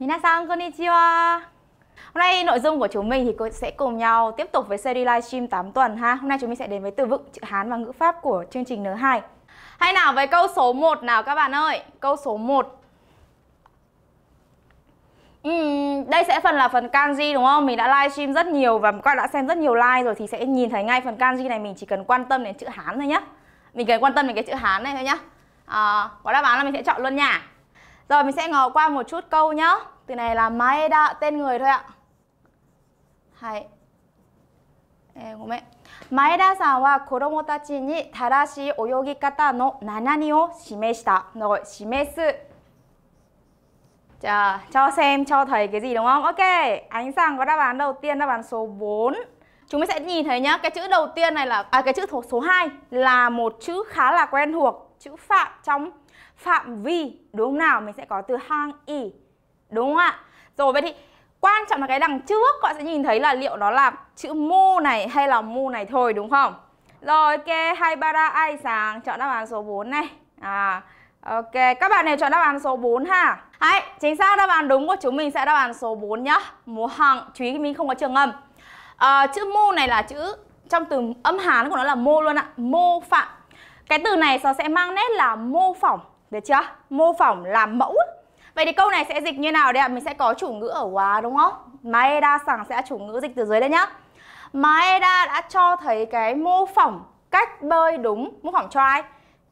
Minasan konnichiwa. Hôm nay nội dung của chúng mình thì sẽ cùng nhau tiếp tục với series livestream 8 tuần ha. Hôm nay chúng mình sẽ đến với từ vựng chữ Hán và ngữ pháp của chương trình N2. Hay nào với câu số 1 nào các bạn ơi. Câu số 1. Uhm, đây sẽ phần là phần kanji đúng không? Mình đã livestream rất nhiều và các bạn đã xem rất nhiều live rồi thì sẽ nhìn thấy ngay phần kanji này mình chỉ cần quan tâm đến chữ Hán thôi nhá. Mình cần quan tâm đến cái chữ Hán này thôi nhá. À, có đáp án là mình sẽ chọn luôn nha. Rồi mình sẽ ngò qua một chút câu nhá. Từ này là mai đã tên người thôi ạ. Hai. Eh, ごめん。前田さんは子供たちに正しい泳ぎ方の7人を示したの示す Chờ, cho xem, cho thầy cái gì đúng không? Ok, ánh sáng có đáp án đầu tiên, đáp án số 4 Chúng mình sẽ nhìn thấy nhá, cái chữ đầu tiên này là, à cái chữ số 2 là một chữ khá là quen thuộc Chữ phạm trong phạm vi đúng không nào mình sẽ có từ hang y đúng không ạ rồi vậy thì quan trọng là cái đằng trước các bạn sẽ nhìn thấy là liệu nó là chữ mu này hay là mu này thôi đúng không rồi ok hai ba ra ai sáng chọn đáp án số 4 này à ok các bạn đều chọn đáp án số 4 ha hãy chính xác đáp án đúng của chúng mình sẽ đáp án số 4 nhá mu hằng chú ý mình không có trường âm à, chữ mu này là chữ trong từ âm hán của nó là mô luôn ạ mô phạm cái từ này nó sẽ mang nét là mô phỏng được chưa? Mô phỏng làm mẫu. Vậy thì câu này sẽ dịch như nào đây ạ? Mình sẽ có chủ ngữ ở quá đúng không? Maeda sẵn sẽ chủ ngữ dịch từ dưới đây nhá. Maeda đã cho thấy cái mô phỏng cách bơi đúng. Mô phỏng cho ai?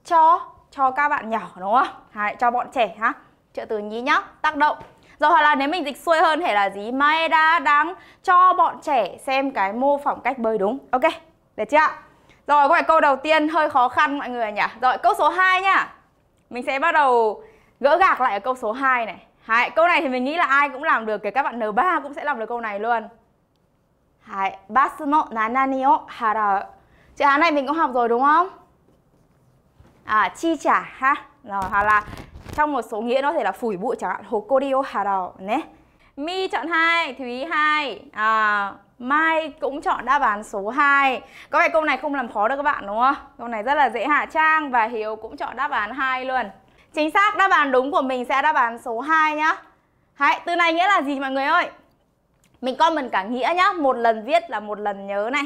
Cho cho các bạn nhỏ đúng không? Hay cho bọn trẻ ha. Trợ từ nhí nhá, tác động. Rồi hoặc là nếu mình dịch xuôi hơn thể là gì? Maeda đang cho bọn trẻ xem cái mô phỏng cách bơi đúng. Ok, được chưa ạ? Rồi, có phải câu đầu tiên hơi khó khăn mọi người nhỉ? Rồi, câu số 2 nhá. Mình sẽ bắt đầu gỡ gạc lại ở câu số 2 này. hai câu này thì mình nghĩ là ai cũng làm được, kể các bạn N3 cũng sẽ làm được câu này luôn. hai basu no nanani o hara. Chữ Hán này mình cũng học rồi đúng không? À, chi trả ha. Rồi, hoặc là trong một số nghĩa nó thể là phủi bụi chẳng hạn hokori o hara. Né. Mi chọn 2, Thúy 2. À, Mai cũng chọn đáp án số 2 Có vẻ câu này không làm khó được các bạn đúng không? Câu này rất là dễ hạ trang và Hiếu cũng chọn đáp án 2 luôn Chính xác đáp án đúng của mình sẽ đáp án số 2 nhá Hãy, từ này nghĩa là gì mọi người ơi? Mình comment cả nghĩa nhá Một lần viết là một lần nhớ này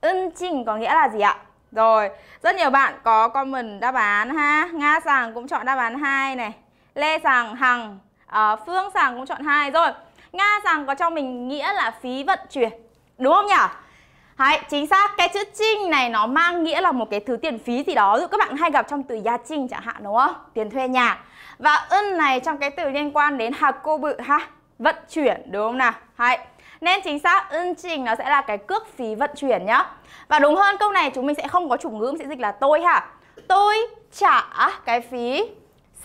Ân trình có nghĩa là gì ạ? Rồi, rất nhiều bạn có comment đáp án ha Nga Sàng cũng chọn đáp án 2 này Lê Sàng, Hằng à, Phương Sàng cũng chọn hai Rồi, Nga rằng có cho mình nghĩa là phí vận chuyển Đúng không nhỉ? Đấy, chính xác cái chữ trinh này nó mang nghĩa là một cái thứ tiền phí gì đó Ví các bạn hay gặp trong từ gia trinh chẳng hạn đúng không? Tiền thuê nhà Và ân này trong cái từ liên quan đến hà cô bự ha Vận chuyển đúng không nào? Đấy. Nên chính xác ân trình nó sẽ là cái cước phí vận chuyển nhá Và đúng hơn câu này chúng mình sẽ không có chủ ngữ sẽ dịch là tôi ha Tôi trả cái phí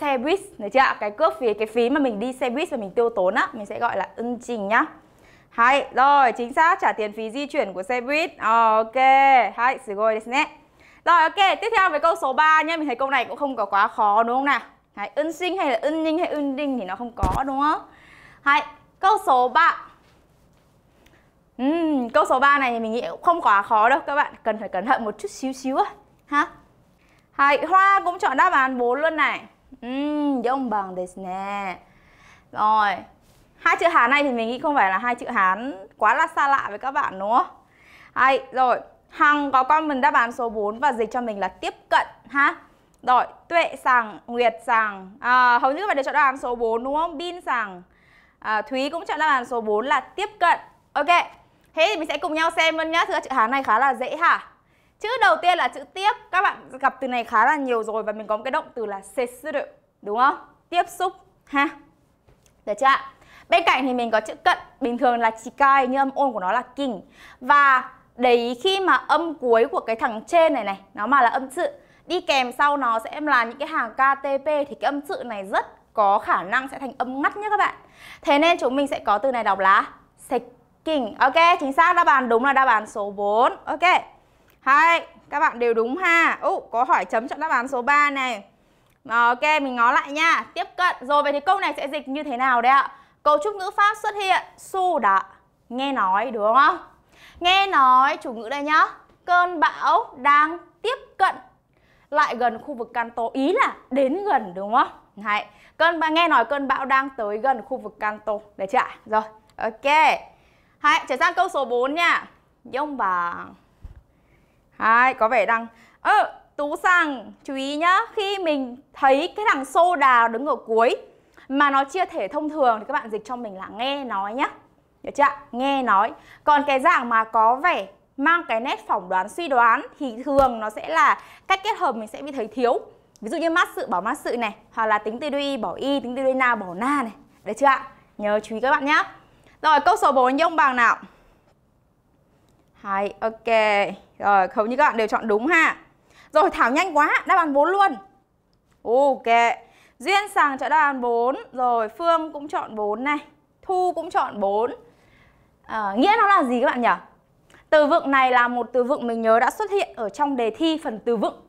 xe buýt được chưa ạ? Cái cước phí cái phí mà mình đi xe buýt và mình tiêu tốn á, mình sẽ gọi là ưng trình nhá. Hay, rồi chính xác trả tiền phí di chuyển của xe buýt. Ok, hay, sự rồi đấy nhé Rồi ok, tiếp theo với câu số 3 nhé mình thấy câu này cũng không có quá khó đúng không nào? Hay, ưng sinh hay là ưng ninh hay ưng đinh thì nó không có đúng không? Hay, câu số 3. Uhm, câu số 3 này thì mình nghĩ cũng không quá khó đâu các bạn, cần phải cẩn thận một chút xíu xíu á. Ha? Hay, Hoa cũng chọn đáp án 4 luôn này. Ừm, dông bằng đấy nè Rồi Hai chữ Hán này thì mình nghĩ không phải là hai chữ Hán quá là xa lạ với các bạn đúng không? Hay, rồi Hằng có con mình đáp án số 4 và dịch cho mình là tiếp cận ha Rồi, Tuệ Sàng, Nguyệt Sàng à, Hầu như các bạn đều chọn đáp án số 4 đúng không? Bin Sàng à, Thúy cũng chọn đáp án số 4 là tiếp cận Ok, thế thì mình sẽ cùng nhau xem luôn nhá Thưa chữ Hán này khá là dễ hả? Chữ đầu tiên là chữ tiếp. Các bạn gặp từ này khá là nhiều rồi và mình có một cái động từ là sesuru, đúng không? Tiếp xúc ha. Được chưa ạ? Bên cạnh thì mình có chữ cận, bình thường là chikai nhưng âm ôn của nó là kinh Và để ý khi mà âm cuối của cái thằng trên này này, nó mà là âm sự đi kèm sau nó sẽ là những cái hàng KTP thì cái âm sự này rất có khả năng sẽ thành âm ngắt nhé các bạn. Thế nên chúng mình sẽ có từ này đọc là seking. Ok, chính xác đáp án đúng là đáp án số 4. Ok hai các bạn đều đúng ha. Ú, có hỏi chấm chọn đáp án số 3 này. Ờ, ok, mình ngó lại nha. Tiếp cận. Rồi vậy thì câu này sẽ dịch như thế nào đây ạ? Cấu trúc ngữ pháp xuất hiện su đã nghe nói đúng không? Nghe nói chủ ngữ đây nhá. Cơn bão đang tiếp cận lại gần khu vực Kanto ý là đến gần đúng không? hay Cơn bão nghe nói cơn bão đang tới gần khu vực Kanto được chưa ạ? Rồi, ok. Hãy trở sang câu số 4 nha. Dông bảng. Đấy, có vẻ đang... Ơ, ờ, Tú Sang, chú ý nhá, khi mình thấy cái thằng xô soda đứng ở cuối mà nó chia thể thông thường thì các bạn dịch cho mình là nghe nói nhá. Được chưa ạ? Nghe nói. Còn cái dạng mà có vẻ mang cái nét phỏng đoán suy đoán thì thường nó sẽ là cách kết hợp mình sẽ bị thấy thiếu. Ví dụ như mát sự bỏ mát sự này, hoặc là tính từ duy bỏ y, tính từ duy na bỏ na này. Được chưa ạ? Nhớ chú ý các bạn nhá. Rồi câu số 4 như bằng nào. hai ok. Rồi, ờ, hầu như các bạn đều chọn đúng ha. Rồi, Thảo nhanh quá, đáp án 4 luôn. Ok. Duyên Sàng chọn đáp án 4. Rồi, Phương cũng chọn 4 này. Thu cũng chọn 4. À, ờ, nghĩa nó là gì các bạn nhỉ? Từ vựng này là một từ vựng mình nhớ đã xuất hiện ở trong đề thi phần từ vựng.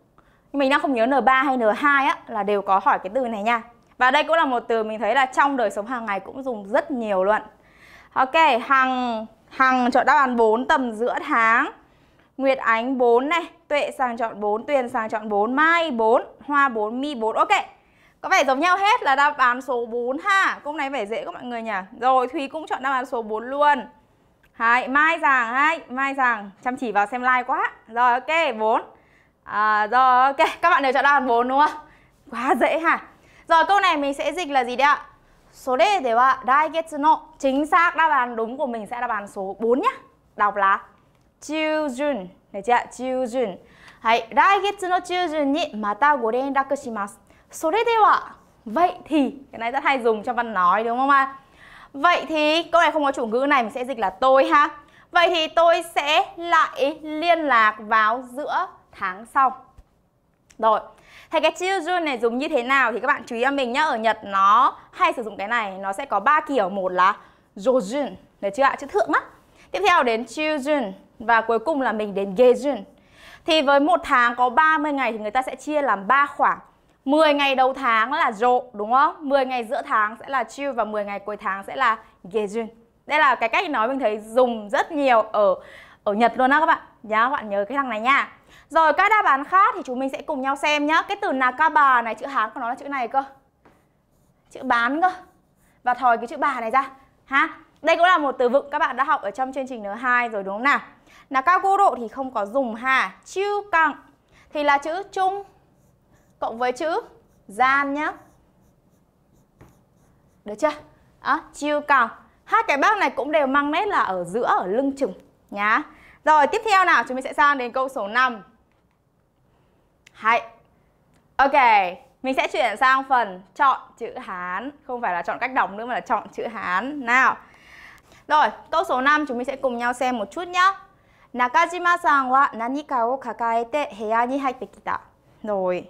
Mình đang không nhớ N3 hay N2 á, là đều có hỏi cái từ này nha. Và đây cũng là một từ mình thấy là trong đời sống hàng ngày cũng dùng rất nhiều luôn. Ok, Hằng Hằng chọn đáp án 4 tầm giữa tháng. Nguyệt Ánh 4 này, Tuệ sang chọn 4, Tuyền sang chọn 4, Mai 4, Hoa 4, Mi 4. Ok. Có vẻ giống nhau hết là đáp án số 4 ha. Câu này vẻ dễ các mọi người nhỉ. Rồi Thúy cũng chọn đáp án số 4 luôn. Hai, Mai rằng hai, Mai rằng chăm chỉ vào xem like quá. Rồi ok, 4. À, rồi ok, các bạn đều chọn đáp án 4 đúng không? Quá dễ ha. Rồi câu này mình sẽ dịch là gì đấy ạ? Số đề để bạn dai no. Chính xác đáp án đúng của mình sẽ là đáp án số 4 nhá. Đọc là 中旬じゃあ中旬はい来月の中旬にまたご連絡しますそれでは vậy thì cái này rất hay dùng cho văn nói đúng không ạ vậy thì câu này không có chủ ngữ này mình sẽ dịch là tôi ha vậy thì tôi sẽ lại liên lạc vào giữa tháng sau rồi Thì cái children này dùng như thế nào thì các bạn chú ý cho mình nhá Ở Nhật nó hay sử dụng cái này Nó sẽ có ba kiểu Một là jojun Đấy chưa ạ? Chữ thượng á Tiếp theo đến children và cuối cùng là mình đến Gejun. Thì với một tháng có 30 ngày thì người ta sẽ chia làm 3 khoảng. 10 ngày đầu tháng là rộ đúng không? 10 ngày giữa tháng sẽ là chill và 10 ngày cuối tháng sẽ là Gejun. Đây là cái cách nói mình thấy dùng rất nhiều ở ở Nhật luôn á các bạn. nhớ các bạn nhớ cái thằng này nha. Rồi các đáp án khác thì chúng mình sẽ cùng nhau xem nhá. Cái từ Nakaba này chữ Hán của nó là chữ này cơ. Chữ bán cơ. Và thòi cái chữ bà này ra. Ha? Đây cũng là một từ vựng các bạn đã học ở trong chương trình N2 rồi đúng không nào? Nakaguro thì không có dùng ha. Chiu cặng thì là chữ chung cộng với chữ gian nhá. Được chưa? À, chiu cặng. Hai cái bác này cũng đều mang nét là ở giữa, ở lưng chừng nhá. Rồi tiếp theo nào, chúng mình sẽ sang đến câu số 5. Hãy. Ok, mình sẽ chuyển sang phần chọn chữ Hán. Không phải là chọn cách đọc nữa mà là chọn chữ Hán. Nào. Rồi, câu số 5 chúng mình sẽ cùng nhau xem một chút nhá. 中島さんは何かを抱えて部屋に入ってきた rồi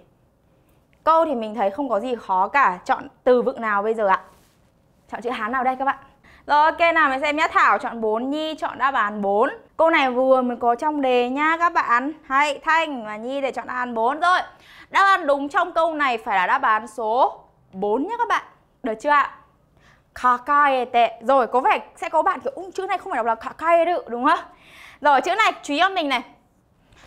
câu thì mình thấy không có gì khó cả chọn từ vựng nào bây giờ ạ chọn chữ hán nào đây các bạn rồi ok nào mình xem nhé. Thảo chọn 4 Nhi chọn đáp án 4 Câu này vừa mới có trong đề nha các bạn Hay Thanh và Nhi để chọn đáp án 4 rồi Đáp án đúng trong câu này phải là đáp án số 4 nhé các bạn Được chưa ạ? Kakaete Rồi có vẻ sẽ có bạn kiểu Ung chữ này không phải đọc là kakaete đúng không? Rồi chữ này chú ý cho mình này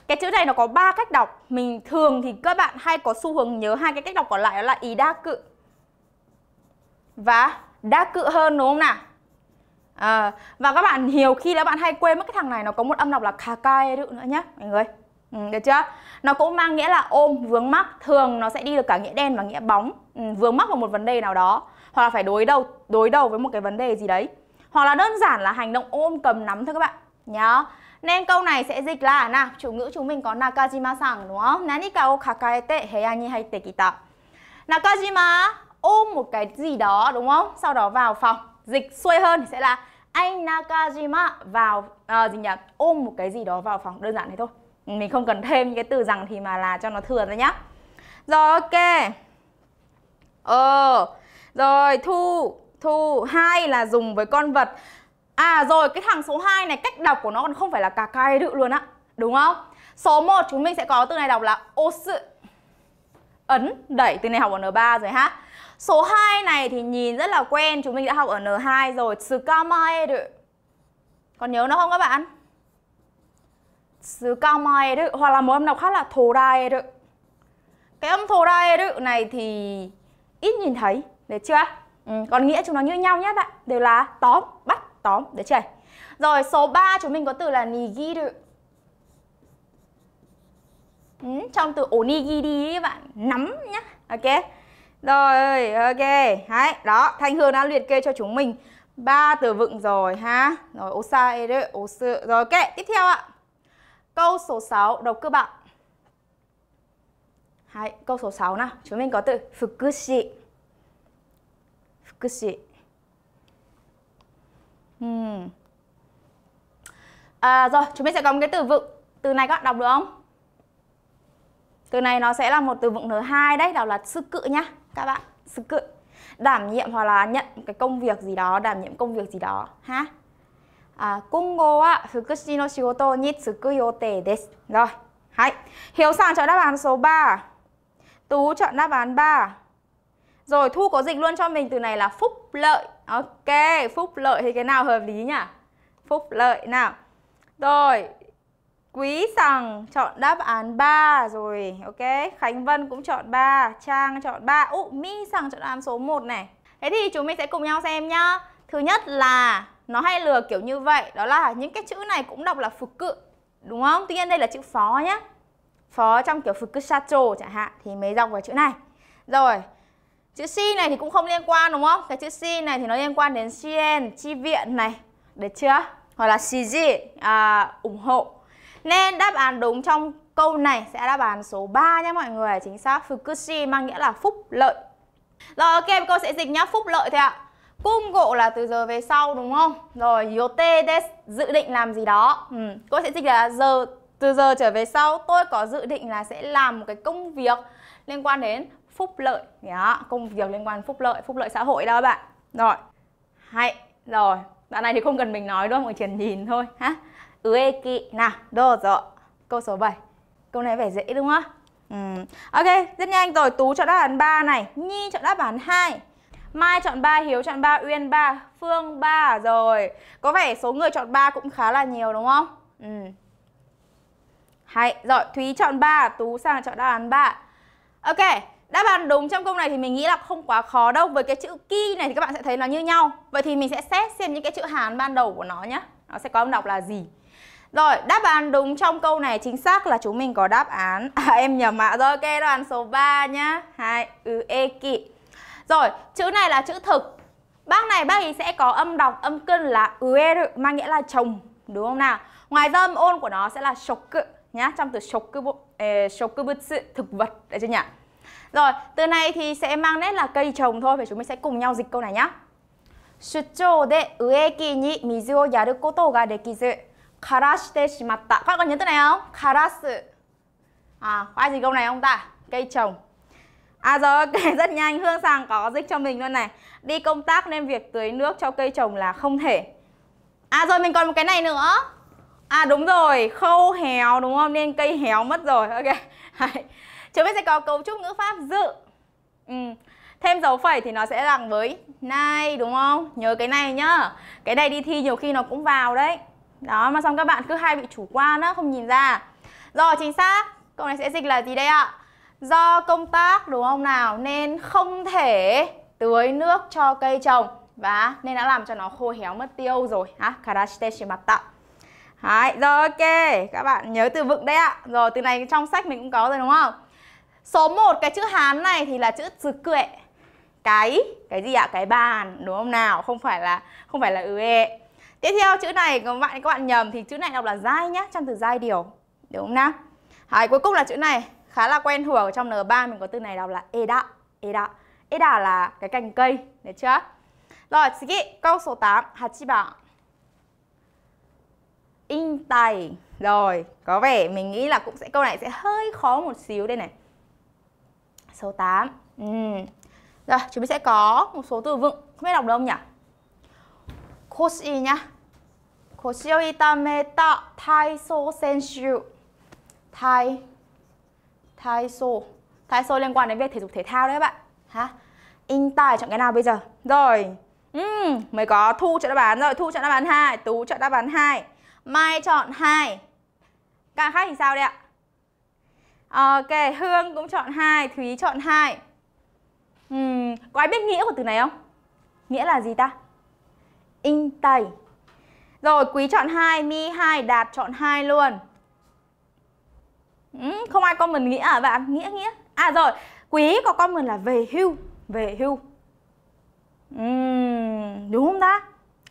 cái chữ này nó có ba cách đọc mình thường thì các bạn hay có xu hướng nhớ hai cái cách đọc còn lại đó là ý đa cự và đa cự hơn đúng không nào à, và các bạn hiểu khi là bạn hay quên mất cái thằng này nó có một âm đọc là khà cai nữa nhá mọi người ừ, được chưa nó cũng mang nghĩa là ôm vướng mắc thường nó sẽ đi được cả nghĩa đen và nghĩa bóng ừ, vướng mắc vào một vấn đề nào đó hoặc là phải đối đầu đối đầu với một cái vấn đề gì đấy hoặc là đơn giản là hành động ôm cầm nắm thôi các bạn nhá nên câu này sẽ dịch là nào, chủ ngữ chúng mình có Nakajima-san đúng không? Nanika o kakaete heya ni haite kita. Nakajima ôm một cái gì đó đúng không? Sau đó vào phòng. Dịch xuôi hơn thì sẽ là anh Nakajima vào à, gì nhỉ? Ôm một cái gì đó vào phòng, đơn giản thế thôi. Mình không cần thêm những cái từ rằng thì mà là cho nó thừa thôi nhá. Rồi ok. Ờ. Rồi thu, thu hai là dùng với con vật À rồi, cái thằng số 2 này cách đọc của nó còn không phải là cà cay đự luôn á Đúng không? Số 1 chúng mình sẽ có từ này đọc là ô sự Ấn, đẩy, từ này học ở N3 rồi ha Số 2 này thì nhìn rất là quen, chúng mình đã học ở N2 rồi sự cao mai được Còn nhớ nó không các bạn? sự cao mai được Hoặc là một âm đọc khác là được Cái âm được này thì ít nhìn thấy, được chưa? Ừ. Còn nghĩa chúng nó như nhau nhé bạn Đều là tóm, bắt tóm, được chưa? Rồi, số 3 chúng mình có từ là nigiru. Ừ, trong từ onigiri các bạn nắm nhá. Ok. Rồi, ok. Đấy, đó, Thanh Hương đã liệt kê cho chúng mình ba từ vựng rồi ha. Rồi osa eru, osu. Rồi ok, tiếp theo ạ. Câu số 6 đọc cơ bạn. Đấy, câu số 6 nào. Chúng mình có từ fukushi. Fukushi. Ừ. À, rồi, chúng mình sẽ có một cái từ vựng. Từ này các bạn đọc được không? Từ này nó sẽ là một từ vựng N2 đấy, đó là sư cự nhá các bạn, sư cự. Đảm nhiệm hoặc là nhận cái công việc gì đó, đảm nhiệm công việc gì đó ha. À, cung ngô á, fukushi no shigoto ni tsuku yote desu. Rồi, hay. Hiếu sàng chọn đáp án số 3. Tú chọn đáp án 3. Rồi Thu có dịch luôn cho mình từ này là phúc lợi Ok, phúc lợi thì cái nào hợp lý nhỉ? Phúc lợi nào. Rồi, Quý Sằng chọn đáp án 3 rồi, ok. Khánh Vân cũng chọn 3, Trang chọn 3. Ú, Mi Sằng chọn đáp án số 1 này. Thế thì chúng mình sẽ cùng nhau xem nhá. Thứ nhất là nó hay lừa kiểu như vậy, đó là những cái chữ này cũng đọc là phục cự, đúng không? Tuy nhiên đây là chữ phó nhá. Phó trong kiểu phục cự sato chẳng hạn thì mới đọc vào chữ này. Rồi, Chữ C này thì cũng không liên quan đúng không? Cái chữ C này thì nó liên quan đến CN, chi viện này. Được chưa? Hoặc là CG, à, ủng hộ. Nên đáp án đúng trong câu này sẽ đáp án số 3 nhé mọi người. Chính xác, Fukushi mang nghĩa là phúc lợi. Rồi ok, cô sẽ dịch nhá, phúc lợi thôi ạ. Cung gỗ là từ giờ về sau đúng không? Rồi, yote des, dự định làm gì đó. Ừ. Cô sẽ dịch là giờ từ giờ trở về sau tôi có dự định là sẽ làm một cái công việc liên quan đến phúc lợi đó, công việc liên quan phúc lợi phúc lợi xã hội đó các bạn rồi hay rồi bạn này thì không cần mình nói đâu mọi chỉ nhìn thôi ha kỵ nào đồ rồi câu số 7 câu này vẻ dễ đúng không ừ. ok rất nhanh rồi tú chọn đáp án 3 này nhi chọn đáp án 2 Mai chọn 3, Hiếu chọn 3, Uyên 3, Phương 3 rồi. Có vẻ số người chọn 3 cũng khá là nhiều đúng không? Ừ. Hay, rồi Thúy chọn 3, Tú sang chọn đáp án 3. Ok, Đáp án đúng trong câu này thì mình nghĩ là không quá khó đâu Với cái chữ ki này thì các bạn sẽ thấy nó như nhau Vậy thì mình sẽ xét xem những cái chữ Hán ban đầu của nó nhé Nó sẽ có âm đọc là gì Rồi, đáp án đúng trong câu này chính xác là chúng mình có đáp án À em nhầm ạ Rồi, ok, đáp án số 3 nhá Hai, ư, e, ki Rồi, chữ này là chữ thực Bác này bác ấy sẽ có âm đọc âm cân là uer Mang nghĩa là chồng, đúng không nào? Ngoài ra âm ôn của nó sẽ là shoku nhá Trong từ shoku, eh, shokubutsu, thực vật, đấy chưa nhỉ? Rồi, từ này thì sẽ mang nét là cây trồng thôi Vậy chúng mình sẽ cùng nhau dịch câu này nhá các bạn nhớ từ này không? 枯らす À, có gì câu này không ta? Cây trồng À rồi, okay, rất nhanh, Hương Sàng có dịch cho mình luôn này Đi công tác nên việc tưới nước cho cây trồng là không thể À rồi, mình còn một cái này nữa À đúng rồi, khâu héo đúng không? Nên cây héo mất rồi, ok Chúng mình sẽ có cấu trúc ngữ pháp dự. Ừ. Thêm dấu phẩy thì nó sẽ bằng với nay đúng không? Nhớ cái này nhá. Cái này đi thi nhiều khi nó cũng vào đấy. Đó mà xong các bạn cứ hay bị chủ quan á, không nhìn ra. Rồi chính xác. Câu này sẽ dịch là gì đây ạ? Do công tác đúng không nào nên không thể tưới nước cho cây trồng và nên đã làm cho nó khô héo mất tiêu rồi ha karashite shimatta Đấy, rồi ok, các bạn nhớ từ vựng đấy ạ. Rồi từ này trong sách mình cũng có rồi đúng không? Số 1 cái chữ Hán này thì là chữ chữ quệ. Cái cái gì ạ? Cái bàn đúng không nào? Không phải là không phải là ue. Ừ, Tiếp theo chữ này các bạn các bạn nhầm thì chữ này đọc là dai nhá, trong từ giai điều. Đúng không nào? hay cuối cùng là chữ này khá là quen thuộc ở trong N3 mình có từ này đọc là eda, eda. Eda là cái cành cây, được chưa? rồi Rồi,次 câu số 8, 8번. In tay Rồi, có vẻ mình nghĩ là cũng sẽ câu này sẽ hơi khó một xíu đây này số 8 ừ. Rồi chúng mình sẽ có một số từ vựng Không biết đọc được không nhỉ Koshi nhá Koshi o itameta Taiso senshu Tai Taiso Taiso liên quan đến việc thể dục thể thao đấy các bạn Hả? In tài chọn cái nào bây giờ Rồi ừ, Mới có Thu chọn đáp án rồi Thu chọn đáp án 2 Tú chọn đáp án 2 Mai chọn 2 Các khác thì sao đây ạ Ok, Hương cũng chọn hai, Thúy chọn hai. Uhm, có ai biết nghĩa của từ này không? Nghĩa là gì ta? In tay. Rồi, Quý chọn hai, Mi hai, Đạt chọn hai luôn. Uhm, không ai comment nghĩa à bạn? Nghĩa nghĩa. À rồi, Quý có comment là về hưu, về hưu. Uhm, đúng không ta?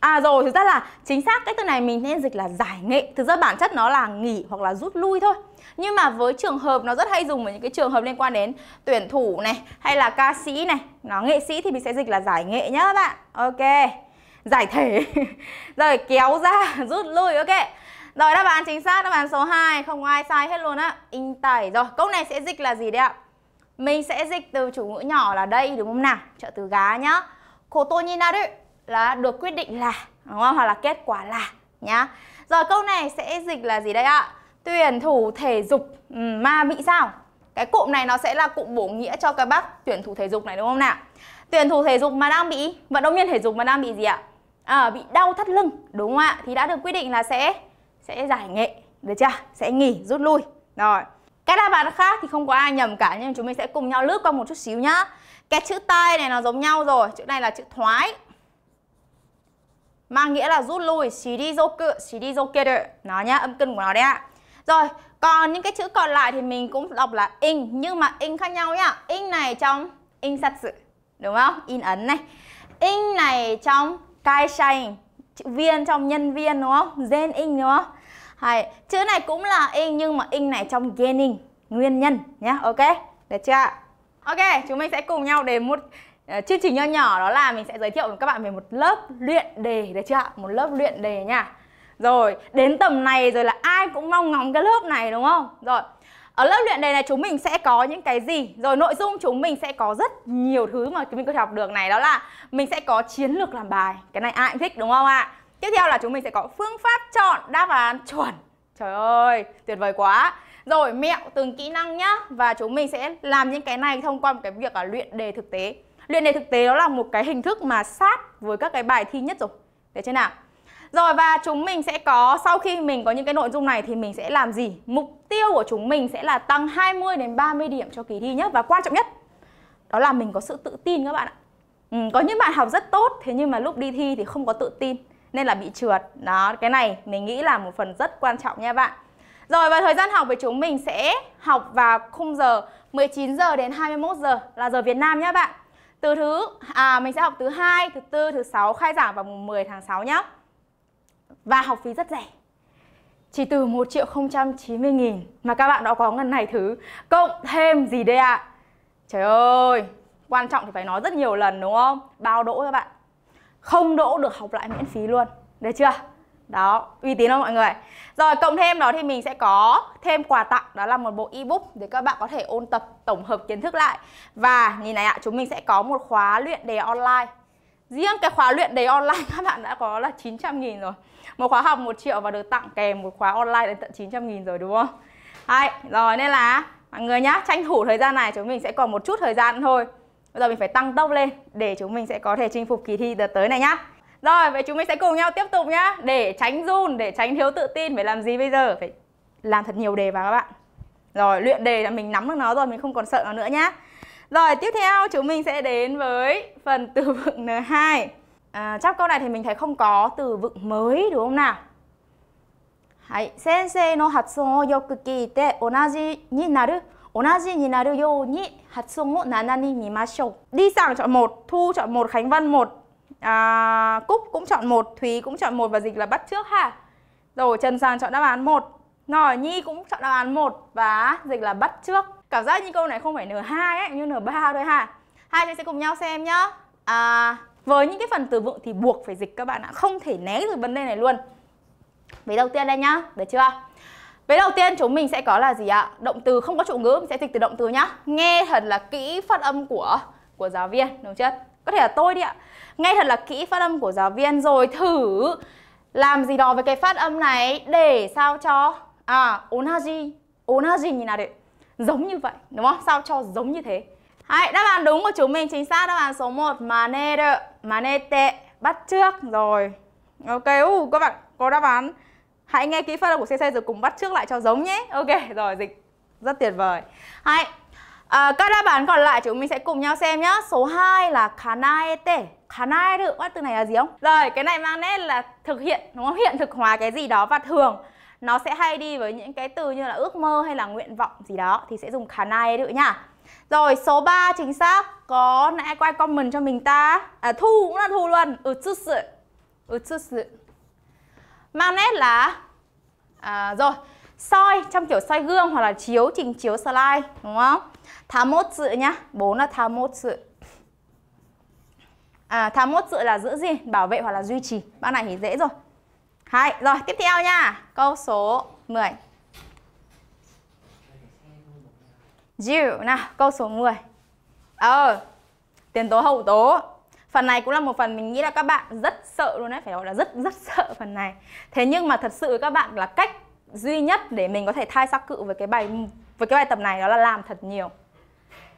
À rồi, thực ra là chính xác cái từ này mình nên dịch là giải nghệ Thực ra bản chất nó là nghỉ hoặc là rút lui thôi Nhưng mà với trường hợp nó rất hay dùng ở những cái trường hợp liên quan đến tuyển thủ này Hay là ca sĩ này Nó nghệ sĩ thì mình sẽ dịch là giải nghệ nhá các bạn Ok Giải thể Rồi kéo ra, rút lui ok Rồi đáp án chính xác, đáp án số 2 Không có ai sai hết luôn á In tẩy rồi, câu này sẽ dịch là gì đấy ạ? Mình sẽ dịch từ chủ ngữ nhỏ là đây đúng không nào? Trợ từ gá nhá Koto ni naru là được quyết định là đúng không? Hoặc là kết quả là nhá. Rồi câu này sẽ dịch là gì đây ạ? Tuyển thủ thể dục ừ, mà bị sao? Cái cụm này nó sẽ là cụm bổ nghĩa cho các bác tuyển thủ thể dục này đúng không nào? Tuyển thủ thể dục mà đang bị vận động viên thể dục mà đang bị gì ạ? À, bị đau thắt lưng đúng không ạ? Thì đã được quyết định là sẽ sẽ giải nghệ được chưa? Sẽ nghỉ rút lui. Rồi. Các đáp án khác thì không có ai nhầm cả nhưng chúng mình sẽ cùng nhau lướt qua một chút xíu nhá. Cái chữ tai này nó giống nhau rồi, chữ này là chữ thoái, mang nghĩa là rút lui shirizoku shirizokeru nó nhá âm cân của nó đấy ạ rồi còn những cái chữ còn lại thì mình cũng đọc là in nhưng mà in khác nhau nhá in này trong in satsu đúng không in ấn này in này trong kai shine chữ viên trong nhân viên đúng không gen in đúng không hay chữ này cũng là in nhưng mà in này trong genin nguyên nhân nhá ok được chưa ạ ok chúng mình sẽ cùng nhau đến một Ờ, chương trình nho nhỏ đó là mình sẽ giới thiệu với các bạn về một lớp luyện đề được chưa ạ một lớp luyện đề nha rồi đến tầm này rồi là ai cũng mong ngóng cái lớp này đúng không rồi ở lớp luyện đề này chúng mình sẽ có những cái gì rồi nội dung chúng mình sẽ có rất nhiều thứ mà chúng mình có thể học được này đó là mình sẽ có chiến lược làm bài cái này ai cũng thích đúng không ạ tiếp theo là chúng mình sẽ có phương pháp chọn đáp án chuẩn trời ơi tuyệt vời quá rồi mẹo từng kỹ năng nhá và chúng mình sẽ làm những cái này thông qua một cái việc là luyện đề thực tế Luyện đề thực tế đó là một cái hình thức mà sát với các cái bài thi nhất rồi. Để thế nào? Rồi và chúng mình sẽ có sau khi mình có những cái nội dung này thì mình sẽ làm gì? Mục tiêu của chúng mình sẽ là tăng 20 đến 30 điểm cho kỳ thi nhé và quan trọng nhất đó là mình có sự tự tin các bạn ạ. Ừ, có những bạn học rất tốt thế nhưng mà lúc đi thi thì không có tự tin nên là bị trượt. Đó, cái này mình nghĩ là một phần rất quan trọng nha bạn. Rồi và thời gian học của chúng mình sẽ học vào khung giờ 19 giờ đến 21 giờ là giờ Việt Nam nhé bạn từ thứ à mình sẽ học thứ hai, thứ tư, thứ sáu khai giảng vào mùng 10 tháng 6 nhé. Và học phí rất rẻ. Chỉ từ 1 triệu 090 nghìn mà các bạn đã có ngân này thứ cộng thêm gì đây ạ? À? Trời ơi, quan trọng thì phải nói rất nhiều lần đúng không? Bao đỗ các bạn. Không đỗ được học lại miễn phí luôn. Được chưa? đó uy tín không mọi người rồi cộng thêm đó thì mình sẽ có thêm quà tặng đó là một bộ ebook để các bạn có thể ôn tập tổng hợp kiến thức lại và nhìn này ạ chúng mình sẽ có một khóa luyện đề online riêng cái khóa luyện đề online các bạn đã có là 900 nghìn rồi một khóa học 1 triệu và được tặng kèm một khóa online đến tận 900 nghìn rồi đúng không Hay rồi nên là mọi người nhá tranh thủ thời gian này chúng mình sẽ còn một chút thời gian thôi bây giờ mình phải tăng tốc lên để chúng mình sẽ có thể chinh phục kỳ thi đợt tới này nhá rồi, vậy chúng mình sẽ cùng nhau tiếp tục nhá. Để tránh run, để tránh thiếu tự tin phải làm gì bây giờ? Phải làm thật nhiều đề vào các bạn. Rồi, luyện đề là mình nắm được nó rồi, mình không còn sợ nó nữa nhá. Rồi, tiếp theo chúng mình sẽ đến với phần từ vựng N2. À, trong câu này thì mình thấy không có từ vựng mới đúng không nào? Hãy sensei no hatsun chọn 1, Thu chọn 1, Khánh văn 1 à, Cúc cũng chọn một Thúy cũng chọn một và Dịch là bắt trước ha Rồi Trần Sàn chọn đáp án một Rồi Nhi cũng chọn đáp án một Và Dịch là bắt trước Cảm giác như câu này không phải N2 ấy, như N3 thôi ha Hai chúng sẽ cùng nhau xem nhá à, Với những cái phần từ vựng thì buộc phải dịch các bạn ạ Không thể né được vấn đề này luôn Vế đầu tiên đây nhá, được chưa? Vế đầu tiên chúng mình sẽ có là gì ạ? Động từ không có trụ ngữ, mình sẽ dịch từ động từ nhá Nghe thật là kỹ phát âm của của giáo viên, đúng chưa? có thể là tôi đi ạ nghe thật là kỹ phát âm của giáo viên rồi thử làm gì đó với cái phát âm này để sao cho à onaji onaji như nào đấy giống như vậy đúng không sao cho giống như thế Hãy đáp án đúng của chúng mình chính xác đáp án số 1 Manere, manete, bắt trước rồi Ok, uh, các bạn có đáp án Hãy nghe kỹ phát âm của CC rồi cùng bắt trước lại cho giống nhé Ok, rồi dịch rất tuyệt vời Hãy À, các đáp án còn lại chúng mình sẽ cùng nhau xem nhá. Số 2 là kanaete. Kanaeru, từ này là gì không? Rồi, cái này mang nét là thực hiện, đúng không? Hiện thực hóa cái gì đó và thường nó sẽ hay đi với những cái từ như là ước mơ hay là nguyện vọng gì đó thì sẽ dùng kanaeru nhá. Rồi, số 3 chính xác. Có nãy quay comment cho mình ta? À, thu cũng là thu luôn. Utsutsu. Utsutsu. Mang nét là à, rồi, soi trong kiểu soi gương hoặc là chiếu trình chiếu slide đúng không? Thả mốt dự nhá, 4 là thả mốt dự. À, thả mốt dự là giữ gì bảo vệ hoặc là duy trì. Bác này thì dễ rồi. Hai, rồi tiếp theo nha. Câu số 10. Dịu nào, câu số 10. Ờ, tiền tố hậu tố. Phần này cũng là một phần mình nghĩ là các bạn rất sợ luôn đấy, phải gọi là rất rất sợ phần này. Thế nhưng mà thật sự các bạn là cách duy nhất để mình có thể thai sắc cự với cái bài với cái bài tập này đó là làm thật nhiều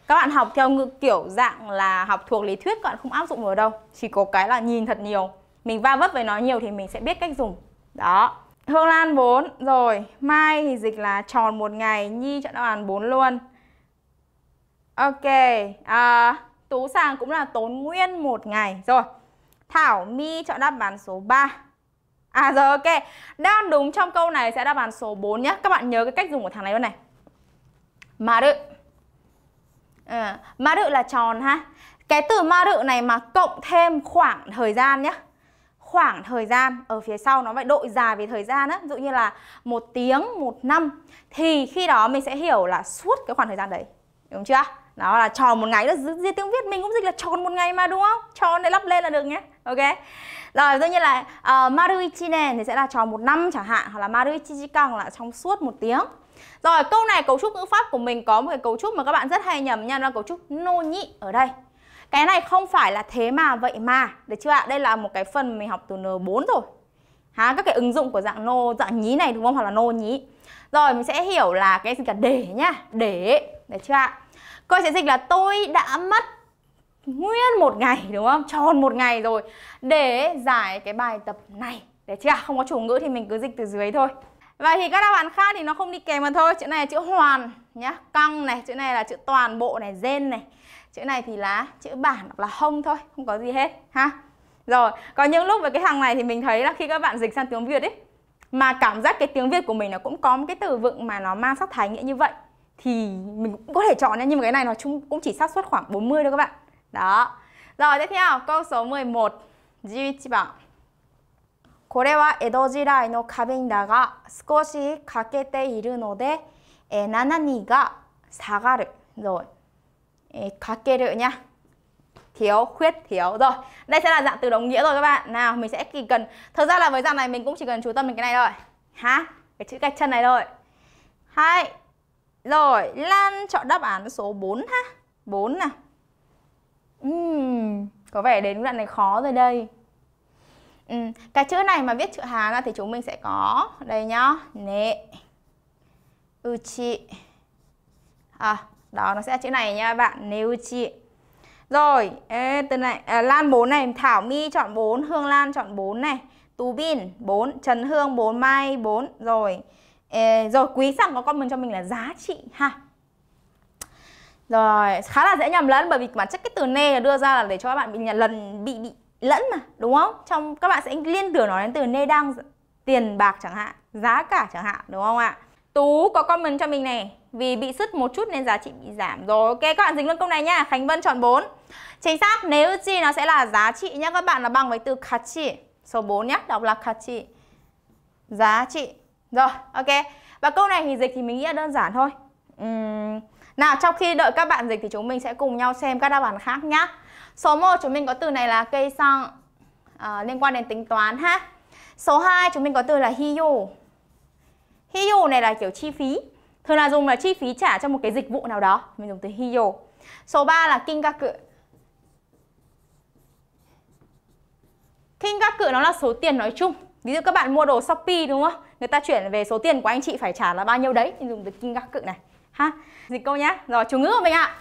các bạn học theo ngữ kiểu dạng là học thuộc lý thuyết các bạn không áp dụng vào đâu chỉ có cái là nhìn thật nhiều mình va vấp với nó nhiều thì mình sẽ biết cách dùng đó Hương Lan 4 rồi Mai thì dịch là tròn một ngày Nhi chọn đáp án 4 luôn Ok à, Tú Sàng cũng là tốn nguyên một ngày Rồi Thảo My chọn đáp án số 3 À rồi ok Đáp đúng trong câu này sẽ đáp án số 4 nhé Các bạn nhớ cái cách dùng của thằng này luôn này Maru à, ờ, Maru là tròn ha Cái từ maru này mà cộng thêm khoảng thời gian nhé khoảng thời gian ở phía sau nó phải độ dài về thời gian á ví dụ như là một tiếng một năm thì khi đó mình sẽ hiểu là suốt cái khoảng thời gian đấy đúng chưa đó là tròn một ngày đó riêng tiếng việt mình cũng dịch là tròn một ngày mà đúng không tròn để lắp lên là được nhé ok rồi tất nhiên là uh, ờ, Maruichine thì sẽ là tròn một năm chẳng hạn hoặc là Maruichijikang là trong suốt một tiếng. Rồi câu này cấu trúc ngữ pháp của mình có một cái cấu trúc mà các bạn rất hay nhầm nha, nó là cấu trúc no nhị ở đây. Cái này không phải là thế mà vậy mà, được chưa ạ? Đây là một cái phần mình học từ N4 rồi. Ha, các cái ứng dụng của dạng nô, no, dạng nhí này đúng không? Hoặc là nô no nhí. Rồi mình sẽ hiểu là cái gì cả để nhá, để, được chưa ạ? Cô sẽ dịch là tôi đã mất nguyên một ngày đúng không? Tròn một ngày rồi để giải cái bài tập này. để chưa, à, không có chủ ngữ thì mình cứ dịch từ dưới thôi. Vậy thì các đáp án khác thì nó không đi kèm mà thôi. Chữ này là chữ hoàn nhá, căng này, chữ này là chữ toàn bộ này, gen này. Chữ này thì là chữ bản hoặc là hông thôi, không có gì hết ha. Rồi, có những lúc với cái thằng này thì mình thấy là khi các bạn dịch sang tiếng Việt ấy mà cảm giác cái tiếng Việt của mình nó cũng có một cái từ vựng mà nó mang sắc thái nghĩa như vậy thì mình cũng có thể chọn nha, nhưng mà cái này nó chung cũng chỉ xác suất khoảng 40 thôi các bạn. Đó. Rồi tiếp theo, câu số 11. 11番。これは江戸時代の花瓶だが少し欠けているので、えー、72が下がる。Rồi. Ê, 欠ける nhá. thiếu khuyết thiếu rồi đây sẽ là dạng từ đồng nghĩa rồi các bạn nào mình sẽ chỉ cần thật ra là với dạng này mình cũng chỉ cần chú tâm đến cái này thôi hả cái chữ gạch chân này thôi hai rồi lan chọn đáp án số 4 ha 4 nào Ừm, có vẻ đến đoạn này khó rồi đây. Ừm, cái chữ này mà viết chữ Hán ra thì chúng mình sẽ có đây nhá, nệ. Uchi. À, đó nó sẽ là chữ này nha bạn, neuchi. Rồi, ê, từ này à, Lan 4 này, Thảo Mi chọn 4, Hương Lan chọn 4 này, Tú Bin 4, Trần Hương 4, Mai 4 rồi. Ê, rồi quý sẵn có comment cho mình là giá trị ha. Rồi, khá là dễ nhầm lẫn bởi vì bản chất cái từ ne đưa ra là để cho các bạn bị nhầm lần bị bị lẫn mà, đúng không? Trong các bạn sẽ liên tưởng nó đến từ ne đang tiền bạc chẳng hạn, giá cả chẳng hạn, đúng không ạ? Tú có comment cho mình này, vì bị sứt một chút nên giá trị bị giảm rồi. Ok các bạn dính luôn câu này nha. Khánh Vân chọn 4. Chính xác, nếu chi nó sẽ là giá trị nhá các bạn là bằng với từ kachi. Số 4 nhá, đọc là kachi. Giá trị. Rồi, ok. Và câu này thì dịch thì mình nghĩ là đơn giản thôi. Uhm nào trong khi đợi các bạn dịch thì chúng mình sẽ cùng nhau xem các đáp án khác nhá. Số 1 chúng mình có từ này là cây sang à, liên quan đến tính toán ha. Số 2 chúng mình có từ là hiu. Hiu này là kiểu chi phí. Thường là dùng là chi phí trả cho một cái dịch vụ nào đó, mình dùng từ hiu. Số 3 là kinh các cự. Kinh các cự nó là số tiền nói chung. Ví dụ các bạn mua đồ Shopee đúng không? Người ta chuyển về số tiền của anh chị phải trả là bao nhiêu đấy, mình dùng từ kinh các cự này ha dịch câu nhé rồi chủ ngữ của mình ạ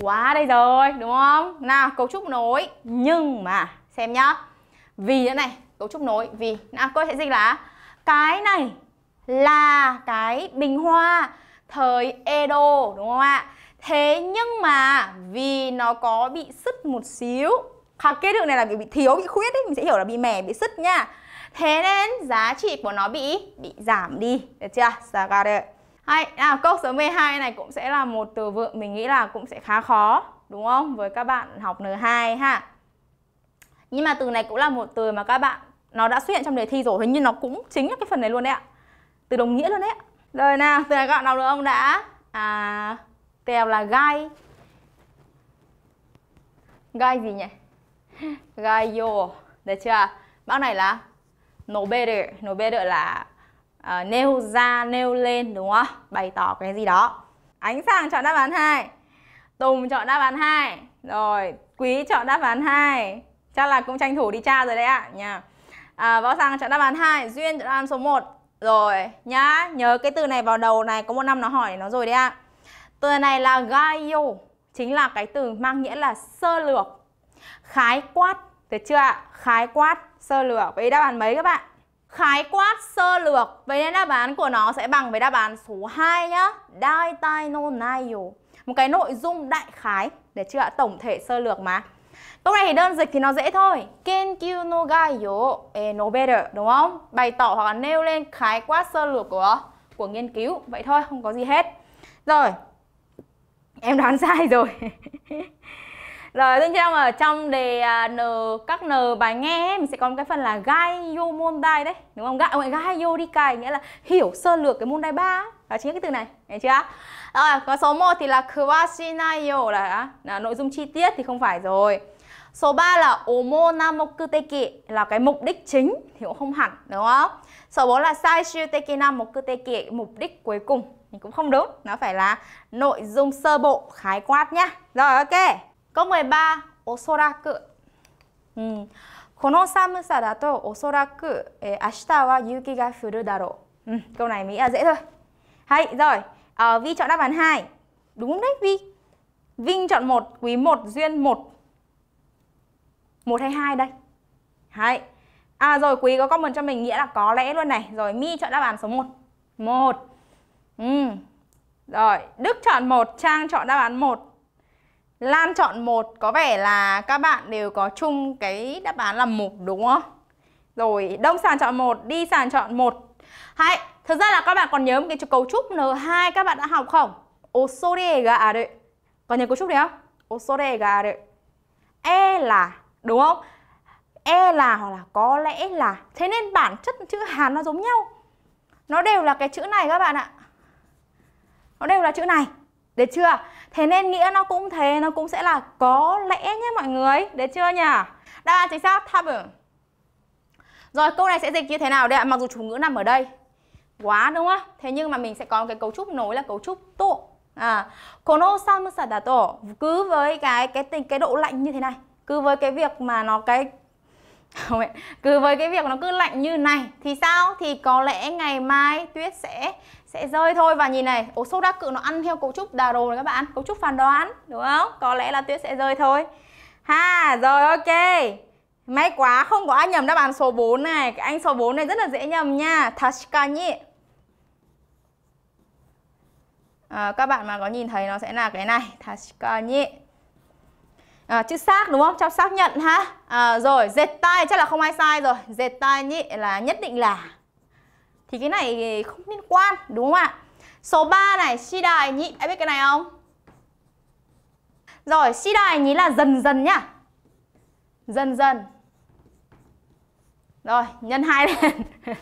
quá đây rồi đúng không nào cấu trúc nối nhưng mà xem nhá vì nữa này cấu trúc nối vì nào cô sẽ dịch là cái này là cái bình hoa thời Edo đúng không ạ thế nhưng mà vì nó có bị sứt một xíu hoặc cái đường này là bị, bị thiếu bị khuyết ấy mình sẽ hiểu là bị mẻ bị sứt nha thế nên giá trị của nó bị bị giảm đi được chưa dạ, hay, nào câu số 12 này cũng sẽ là một từ vựng mình nghĩ là cũng sẽ khá khó đúng không? Với các bạn học N2 ha. Nhưng mà từ này cũng là một từ mà các bạn nó đã xuất hiện trong đề thi rồi, hình như nó cũng chính là cái phần này luôn đấy ạ. Từ đồng nghĩa luôn đấy ạ. Rồi nào, từ này các bạn nào được không đã? À tèo là gai. Gai gì nhỉ? Gai yo, được chưa? Bác này là nổ bê đợi, nổ là à, nêu ra nêu lên đúng không bày tỏ cái gì đó ánh sáng chọn đáp án 2 tùng chọn đáp án 2 rồi quý chọn đáp án 2 chắc là cũng tranh thủ đi tra rồi đấy ạ à, nha à, võ sang chọn đáp án 2 duyên chọn đáp án số 1 rồi nhá nhớ cái từ này vào đầu này có một năm nó hỏi nó rồi đấy ạ à. từ này là gaio chính là cái từ mang nghĩa là sơ lược khái quát được chưa ạ khái quát sơ lược vậy đáp án mấy các bạn khái quát sơ lược. Vậy nên đáp án của nó sẽ bằng với đáp án số 2 nhá. Dai tai no nayo. Một cái nội dung đại khái để chưa ạ? Tổng thể sơ lược mà. Câu này thì đơn dịch thì nó dễ thôi. Kenkyu no gaiyo e no better, đúng không? Bày tỏ hoặc là nêu lên khái quát sơ lược của của nghiên cứu. Vậy thôi, không có gì hết. Rồi. Em đoán sai rồi. Rồi tiếp theo ở trong đề à, n các n bài nghe mình sẽ có một cái phần là gai yo môn đai đấy, đúng không? Gai gai yo đi cài nghĩa là hiểu sơ lược cái môn đai ba. Đó chính là cái từ này, nghe chưa? Rồi, có số 1 thì là kwashinayo là, à, là nội dung chi tiết thì không phải rồi. Số 3 là omonamokuteki là cái mục đích chính thì cũng không hẳn, đúng không? Số 4 là sai saishuteki namokuteki mục đích cuối cùng thì cũng không đúng, nó phải là nội dung sơ bộ khái quát nhá. Rồi ok câu 13 osoraku ừ. この寒さだとおそらく、えー、明日は雪が降るだろう。Ừ, câu này Mỹ là dễ thôi. Hay, rồi. À, Vi chọn đáp án 2. Đúng không đấy Vi? Vinh chọn 1, Quý 1, Duyên 1. 1 hay 2 đây? Hay. À rồi Quý có comment cho mình nghĩa là có lẽ luôn này. Rồi Mi chọn đáp án số 1. 1. Ừ. Rồi, Đức chọn 1, Trang chọn đáp án 1. Lan chọn một có vẻ là các bạn đều có chung cái đáp án là một đúng không? Rồi, Đông sàn chọn một, đi sàn chọn một. Hãy, thực ra là các bạn còn nhớ một cái cấu trúc N2 các bạn đã học không? Osoregaru. À còn nhớ cấu trúc đấy không? Osoregaru. À e là, đúng không? E là hoặc là có lẽ là. Thế nên bản chất chữ Hàn nó giống nhau. Nó đều là cái chữ này các bạn ạ. Nó đều là chữ này. Được chưa? Thế nên nghĩa nó cũng thế, nó cũng sẽ là có lẽ nhé mọi người. Được chưa nhỉ? Đáp án chính xác probably. Rồi câu này sẽ dịch như thế nào đây ạ? Mặc dù chủ ngữ nằm ở đây. Quá đúng không? Thế nhưng mà mình sẽ có cái cấu trúc nối là cấu trúc to. À, kono samusadato cứ với cái cái tình cái độ lạnh như thế này, cứ với cái việc mà nó cái không ạ cứ với cái việc nó cứ lạnh như này thì sao thì có lẽ ngày mai tuyết sẽ sẽ rơi thôi và nhìn này ổ số đa cự nó ăn theo cấu trúc đà rồi các bạn cấu trúc phán đoán đúng không có lẽ là tuyết sẽ rơi thôi ha rồi ok May quá, không có ai nhầm đáp án số 4 này Cái anh số 4 này rất là dễ nhầm nha Tashikani à, ờ, Các bạn mà có nhìn thấy nó sẽ là cái này Tashikani à, chữ xác đúng không? cho xác nhận ha. À, rồi, dệt tay chắc là không ai sai rồi. Dệt tay nhị là nhất định là. Thì cái này không liên quan đúng không ạ? Số 3 này, si đài nhị, ai biết cái này không? Rồi, si đài nhị là dần dần nhá. Dần dần. Rồi, nhân hai lên.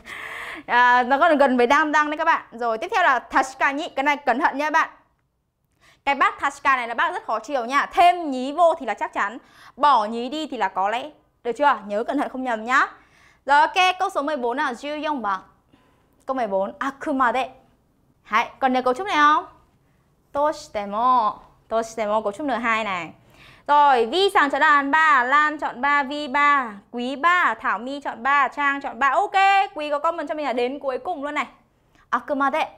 à, nó còn gần với đam đăng đấy các bạn. Rồi, tiếp theo là tashka nhị, cái này cẩn thận nha các bạn. Cái bác Tashka này là bác rất khó chiều nha Thêm nhí vô thì là chắc chắn Bỏ nhí đi thì là có lẽ Được chưa? Nhớ cẩn thận không nhầm nhá Rồi ok, câu số 14 là Jiu Yong Bang Câu 14 Akumade à, Hãy, còn nhớ cấu trúc này không? Toshitemo Toshitemo cấu trúc n hai này rồi, Vi Sàng chọn đáp án 3, Lan chọn 3, Vi 3, Quý 3, Thảo My chọn 3, Trang chọn 3. Ok, Quý có comment cho mình là đến cuối cùng luôn này. Akumade. À,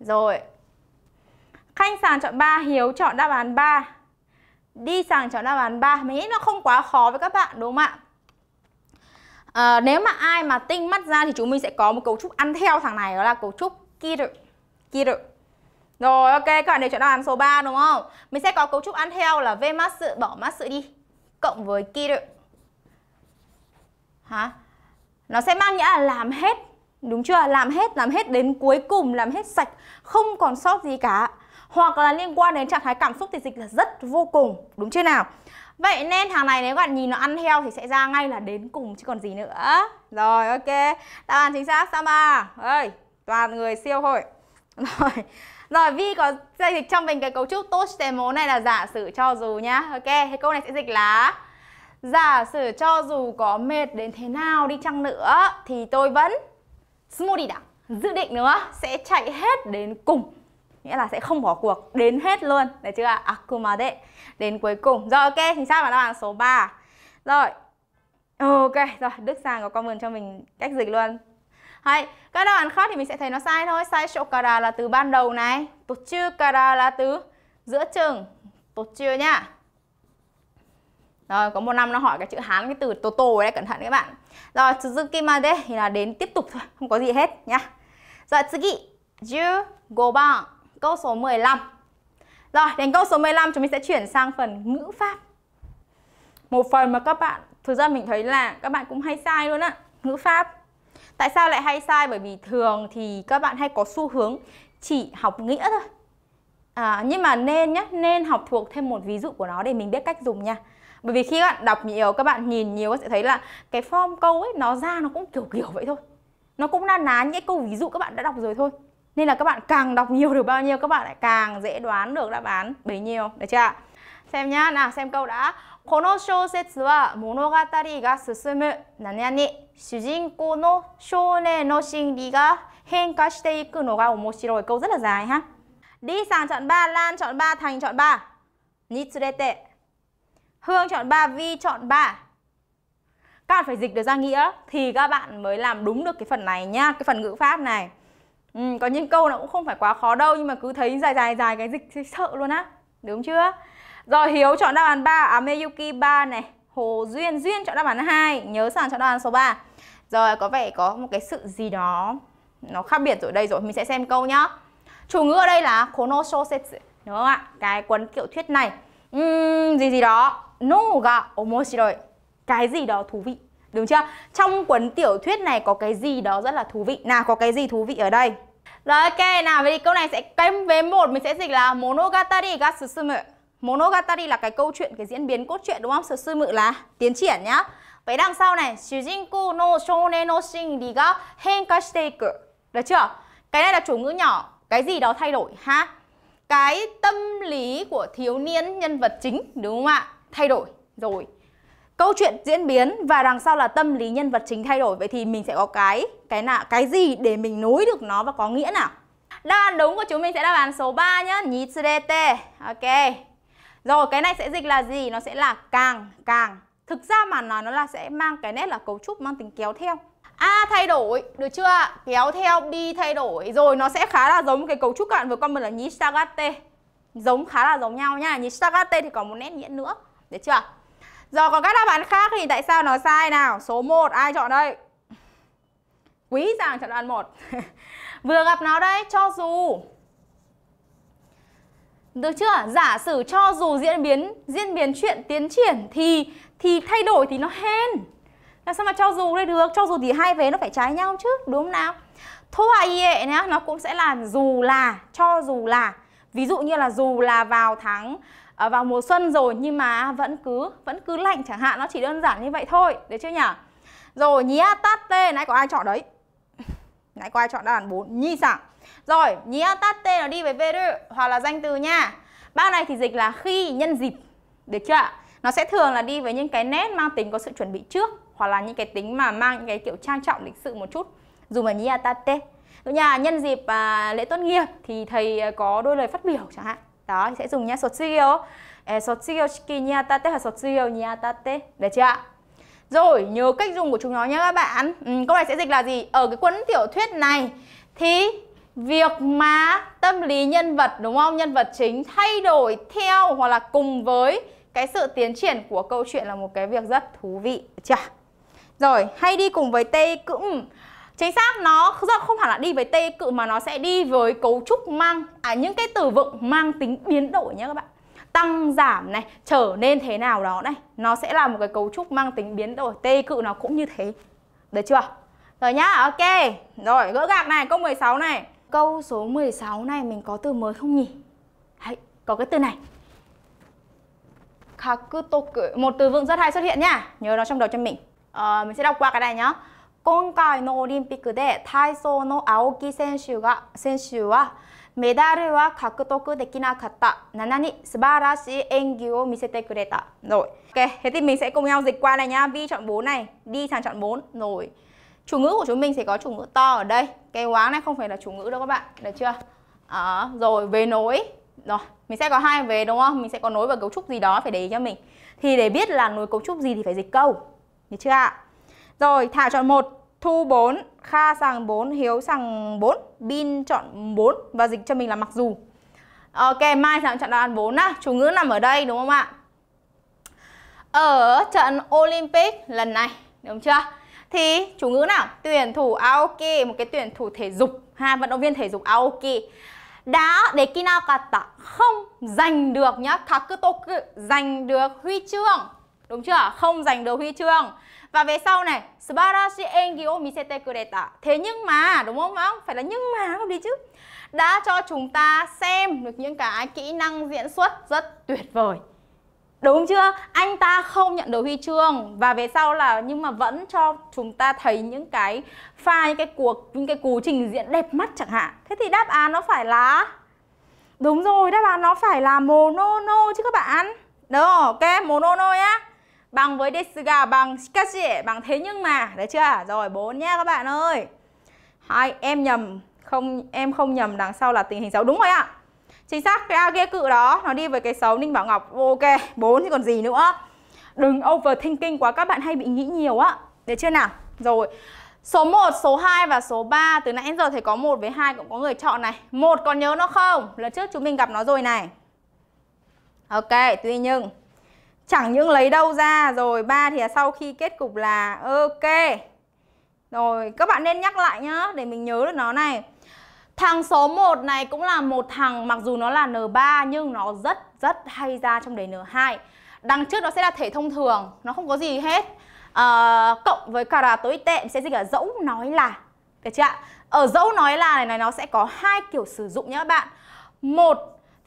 rồi, Khanh sàng chọn 3, Hiếu chọn đáp án 3 Đi sàng chọn đáp án 3 Mình nghĩ nó không quá khó với các bạn đúng không ạ? À, nếu mà ai mà tinh mắt ra thì chúng mình sẽ có một cấu trúc ăn theo thằng này đó là cấu trúc Kitter Kitter Rồi ok các bạn đều chọn đáp án số 3 đúng không? Mình sẽ có cấu trúc ăn theo là V mắt sự bỏ mắt sự đi Cộng với Kitter Hả? Nó sẽ mang nghĩa là làm hết Đúng chưa? Làm hết, làm hết đến cuối cùng, làm hết sạch Không còn sót gì cả hoặc là liên quan đến trạng thái cảm xúc thì dịch là rất vô cùng đúng chưa nào Vậy nên hàng này nếu bạn nhìn nó ăn heo thì sẽ ra ngay là đến cùng chứ còn gì nữa Rồi ok Đáp án chính xác Sama ơi toàn người siêu hội Rồi rồi vi có giao dịch trong mình cái cấu trúc tốt toshitemo này là giả sử cho dù nhá Ok thì câu này sẽ dịch là Giả sử cho dù có mệt đến thế nào đi chăng nữa Thì tôi vẫn Smoothie đã dự định nữa sẽ chạy hết đến cùng nghĩa là sẽ không bỏ cuộc đến hết luôn được chưa ạ akumade đến cuối cùng rồi ok chính xác là đáp án số 3 rồi ok rồi đức sang có comment cho mình cách dịch luôn hay các đáp án khác thì mình sẽ thấy nó sai thôi sai chỗ kara là từ ban đầu này tụt chư kara là từ giữa chừng tụt chưa nhá rồi có một năm nó hỏi cái chữ hán cái từ tô tô đấy cẩn thận các bạn rồi tsuzukimade thì là đến tiếp tục thôi không có gì hết nhá rồi tsugi 15番 câu số 15. Rồi, đến câu số 15 chúng mình sẽ chuyển sang phần ngữ pháp. Một phần mà các bạn, thực ra mình thấy là các bạn cũng hay sai luôn ạ, ngữ pháp. Tại sao lại hay sai? Bởi vì thường thì các bạn hay có xu hướng chỉ học nghĩa thôi. À, nhưng mà nên nhé, nên học thuộc thêm một ví dụ của nó để mình biết cách dùng nha. Bởi vì khi các bạn đọc nhiều, các bạn nhìn nhiều sẽ thấy là cái form câu ấy nó ra nó cũng kiểu kiểu vậy thôi. Nó cũng na ná những câu ví dụ các bạn đã đọc rồi thôi nên là các bạn càng đọc nhiều được bao nhiêu các bạn lại càng dễ đoán được đáp án bấy nhiêu được chưa ạ xem nhá nào xem câu đã この小説は物語が進む何々主人公の少年の心理が変化していくのが面白い câu rất là dài ha đi sang chọn 3 Lan chọn 3 Thành chọn 3 Nitsurete Hương chọn 3 Vi chọn 3 các bạn phải dịch được ra nghĩa thì các bạn mới làm đúng được cái phần này nhá cái phần ngữ pháp này Ừ, có những câu nó cũng không phải quá khó đâu nhưng mà cứ thấy dài dài dài cái dịch thấy sợ luôn á đúng chưa rồi hiếu chọn đáp án ba à meyuki 3 này hồ duyên duyên chọn đáp án 2 nhớ sàng chọn đáp án số 3 rồi có vẻ có một cái sự gì đó nó khác biệt rồi đây rồi mình sẽ xem câu nhá chủ ngữ ở đây là kono shosetsu đúng không ạ cái cuốn tiểu thuyết này uhm, gì gì đó no ga omoshiroi cái gì đó thú vị Đúng chưa? Trong cuốn tiểu thuyết này có cái gì đó rất là thú vị Nào có cái gì thú vị ở đây Rồi ok nào vậy thì câu này sẽ kém với một Mình sẽ dịch là monogatari ga susumu Monogatari là cái câu chuyện, cái diễn biến cốt truyện đúng không? Susumu là tiến triển nhá Vậy đằng sau này Shujinku no shounen no shinri ga henka shiteiku Được chưa? Cái này là chủ ngữ nhỏ Cái gì đó thay đổi ha Cái tâm lý của thiếu niên nhân vật chính đúng không ạ? Thay đổi rồi câu chuyện diễn biến và đằng sau là tâm lý nhân vật chính thay đổi vậy thì mình sẽ có cái cái nào cái gì để mình nối được nó và có nghĩa nào đáp án đúng của chúng mình sẽ đáp án số 3 nhá nitsurete ok rồi cái này sẽ dịch là gì nó sẽ là càng càng thực ra mà nói nó là sẽ mang cái nét là cấu trúc mang tính kéo theo A thay đổi, được chưa Kéo theo B thay đổi Rồi nó sẽ khá là giống cái cấu trúc các bạn vừa comment là Nishitagate Giống khá là giống nhau nha Nishitagate thì có một nét nghĩa nữa Được chưa giờ có các đáp án khác thì tại sao nó sai nào? Số 1 ai chọn đây? Quý rằng chọn án 1. Vừa gặp nó đây cho dù. Được chưa? Giả sử cho dù diễn biến diễn biến chuyện tiến triển thì thì thay đổi thì nó hên. Là sao mà cho dù đây được, cho dù thì hai vế nó phải trái nhau chứ, đúng không nào? Thôi ý nhá, nó cũng sẽ là dù là, cho dù là. Ví dụ như là dù là vào tháng Ờ, vào mùa xuân rồi nhưng mà vẫn cứ vẫn cứ lạnh chẳng hạn nó chỉ đơn giản như vậy thôi được chưa nhỉ rồi nhía tát tê nãy có ai chọn đấy nãy có ai chọn đáp án bốn nhi sảng rồi nhía tát tê nó đi với veru hoặc là danh từ nha bác này thì dịch là khi nhân dịp được chưa ạ nó sẽ thường là đi với những cái nét mang tính có sự chuẩn bị trước hoặc là những cái tính mà mang những cái kiểu trang trọng lịch sự một chút dù mà tát tate nhà nhân dịp à, lễ tốt nghiệp thì thầy à, có đôi lời phát biểu chẳng hạn đó sẽ dùng nha sochiyo eh, sochiyo shiki niatate hoặc sochiyo niatate được chưa rồi nhớ cách dùng của chúng nó nhé các bạn ừ, câu này sẽ dịch là gì ở cái cuốn tiểu thuyết này thì việc mà tâm lý nhân vật đúng không nhân vật chính thay đổi theo hoặc là cùng với cái sự tiến triển của câu chuyện là một cái việc rất thú vị chưa rồi hay đi cùng với tê cũng chính xác nó không hẳn là đi với tê cự mà nó sẽ đi với cấu trúc mang à những cái từ vựng mang tính biến đổi nhé các bạn tăng giảm này trở nên thế nào đó này nó sẽ là một cái cấu trúc mang tính biến đổi tê cự nó cũng như thế được chưa rồi nhá ok rồi gỡ gạc này câu 16 này câu số 16 này mình có từ mới không nhỉ hãy có cái từ này kakutoku một từ vựng rất hay xuất hiện nhá nhớ nó trong đầu cho mình ờ, mình sẽ đọc qua cái này nhá 今回のオリンピックで体操の青木選手が選手はメダルは獲得できなかった7 ok thế thì mình sẽ cùng nhau dịch qua này nhá vi chọn 4 này đi sang chọn 4 rồi chủ ngữ của chúng mình sẽ có chủ ngữ to ở đây cái quá này không phải là chủ ngữ đâu các bạn được chưa à, rồi về nối rồi mình sẽ có hai về đúng không mình sẽ có nối và cấu trúc gì đó phải để ý cho mình thì để biết là nối cấu trúc gì thì phải dịch câu được chưa ạ rồi thả chọn một Thu 4, Kha sàng 4, Hiếu sàng 4 Bin chọn 4 và dịch cho mình là mặc dù Ok, Mai sàng chọn đáp án 4 á Chủ ngữ nằm ở đây đúng không ạ? Ở trận Olympic lần này, đúng chưa? Thì chủ ngữ nào? Tuyển thủ Aoki, một cái tuyển thủ thể dục ha, vận động viên thể dục Aoki đã để Kinakata không giành được nhá Kakutoku giành được huy chương đúng chưa không giành được huy chương và về sau này Subarashi engi o misete kureta Thế nhưng mà đúng không không? Phải là nhưng mà không đi chứ Đã cho chúng ta xem được những cái kỹ năng diễn xuất rất tuyệt vời Đúng chưa? Anh ta không nhận được huy chương và về sau là nhưng mà vẫn cho chúng ta thấy những cái pha những cái cuộc những cái cú trình diễn đẹp mắt chẳng hạn. Thế thì đáp án nó phải là Đúng rồi, đáp án nó phải là monono chứ các bạn. Được ok, monono nhá bằng với Desuga bằng Shikashi bằng thế nhưng mà đấy chưa rồi bốn nha các bạn ơi Hai, em nhầm không em không nhầm đằng sau là tình hình xấu đúng rồi ạ chính xác cái age cự đó nó đi với cái xấu Ninh Bảo Ngọc ok bốn thì còn gì nữa đừng overthinking quá các bạn hay bị nghĩ nhiều á đấy chưa nào rồi Số 1, số 2 và số 3 Từ nãy giờ thầy có một với hai cũng có người chọn này một còn nhớ nó không? Lần trước chúng mình gặp nó rồi này Ok, tuy nhưng chẳng những lấy đâu ra rồi ba thì sau khi kết cục là ok rồi các bạn nên nhắc lại nhá để mình nhớ được nó này Thằng số 1 này cũng là một thằng mặc dù nó là N3 nhưng nó rất rất hay ra trong đề N2 Đằng trước nó sẽ là thể thông thường, nó không có gì hết à, Cộng với cả là tối tệ sẽ dịch là dẫu nói là Được chưa ạ? Ở dẫu nói là này, này nó sẽ có hai kiểu sử dụng nhé các bạn Một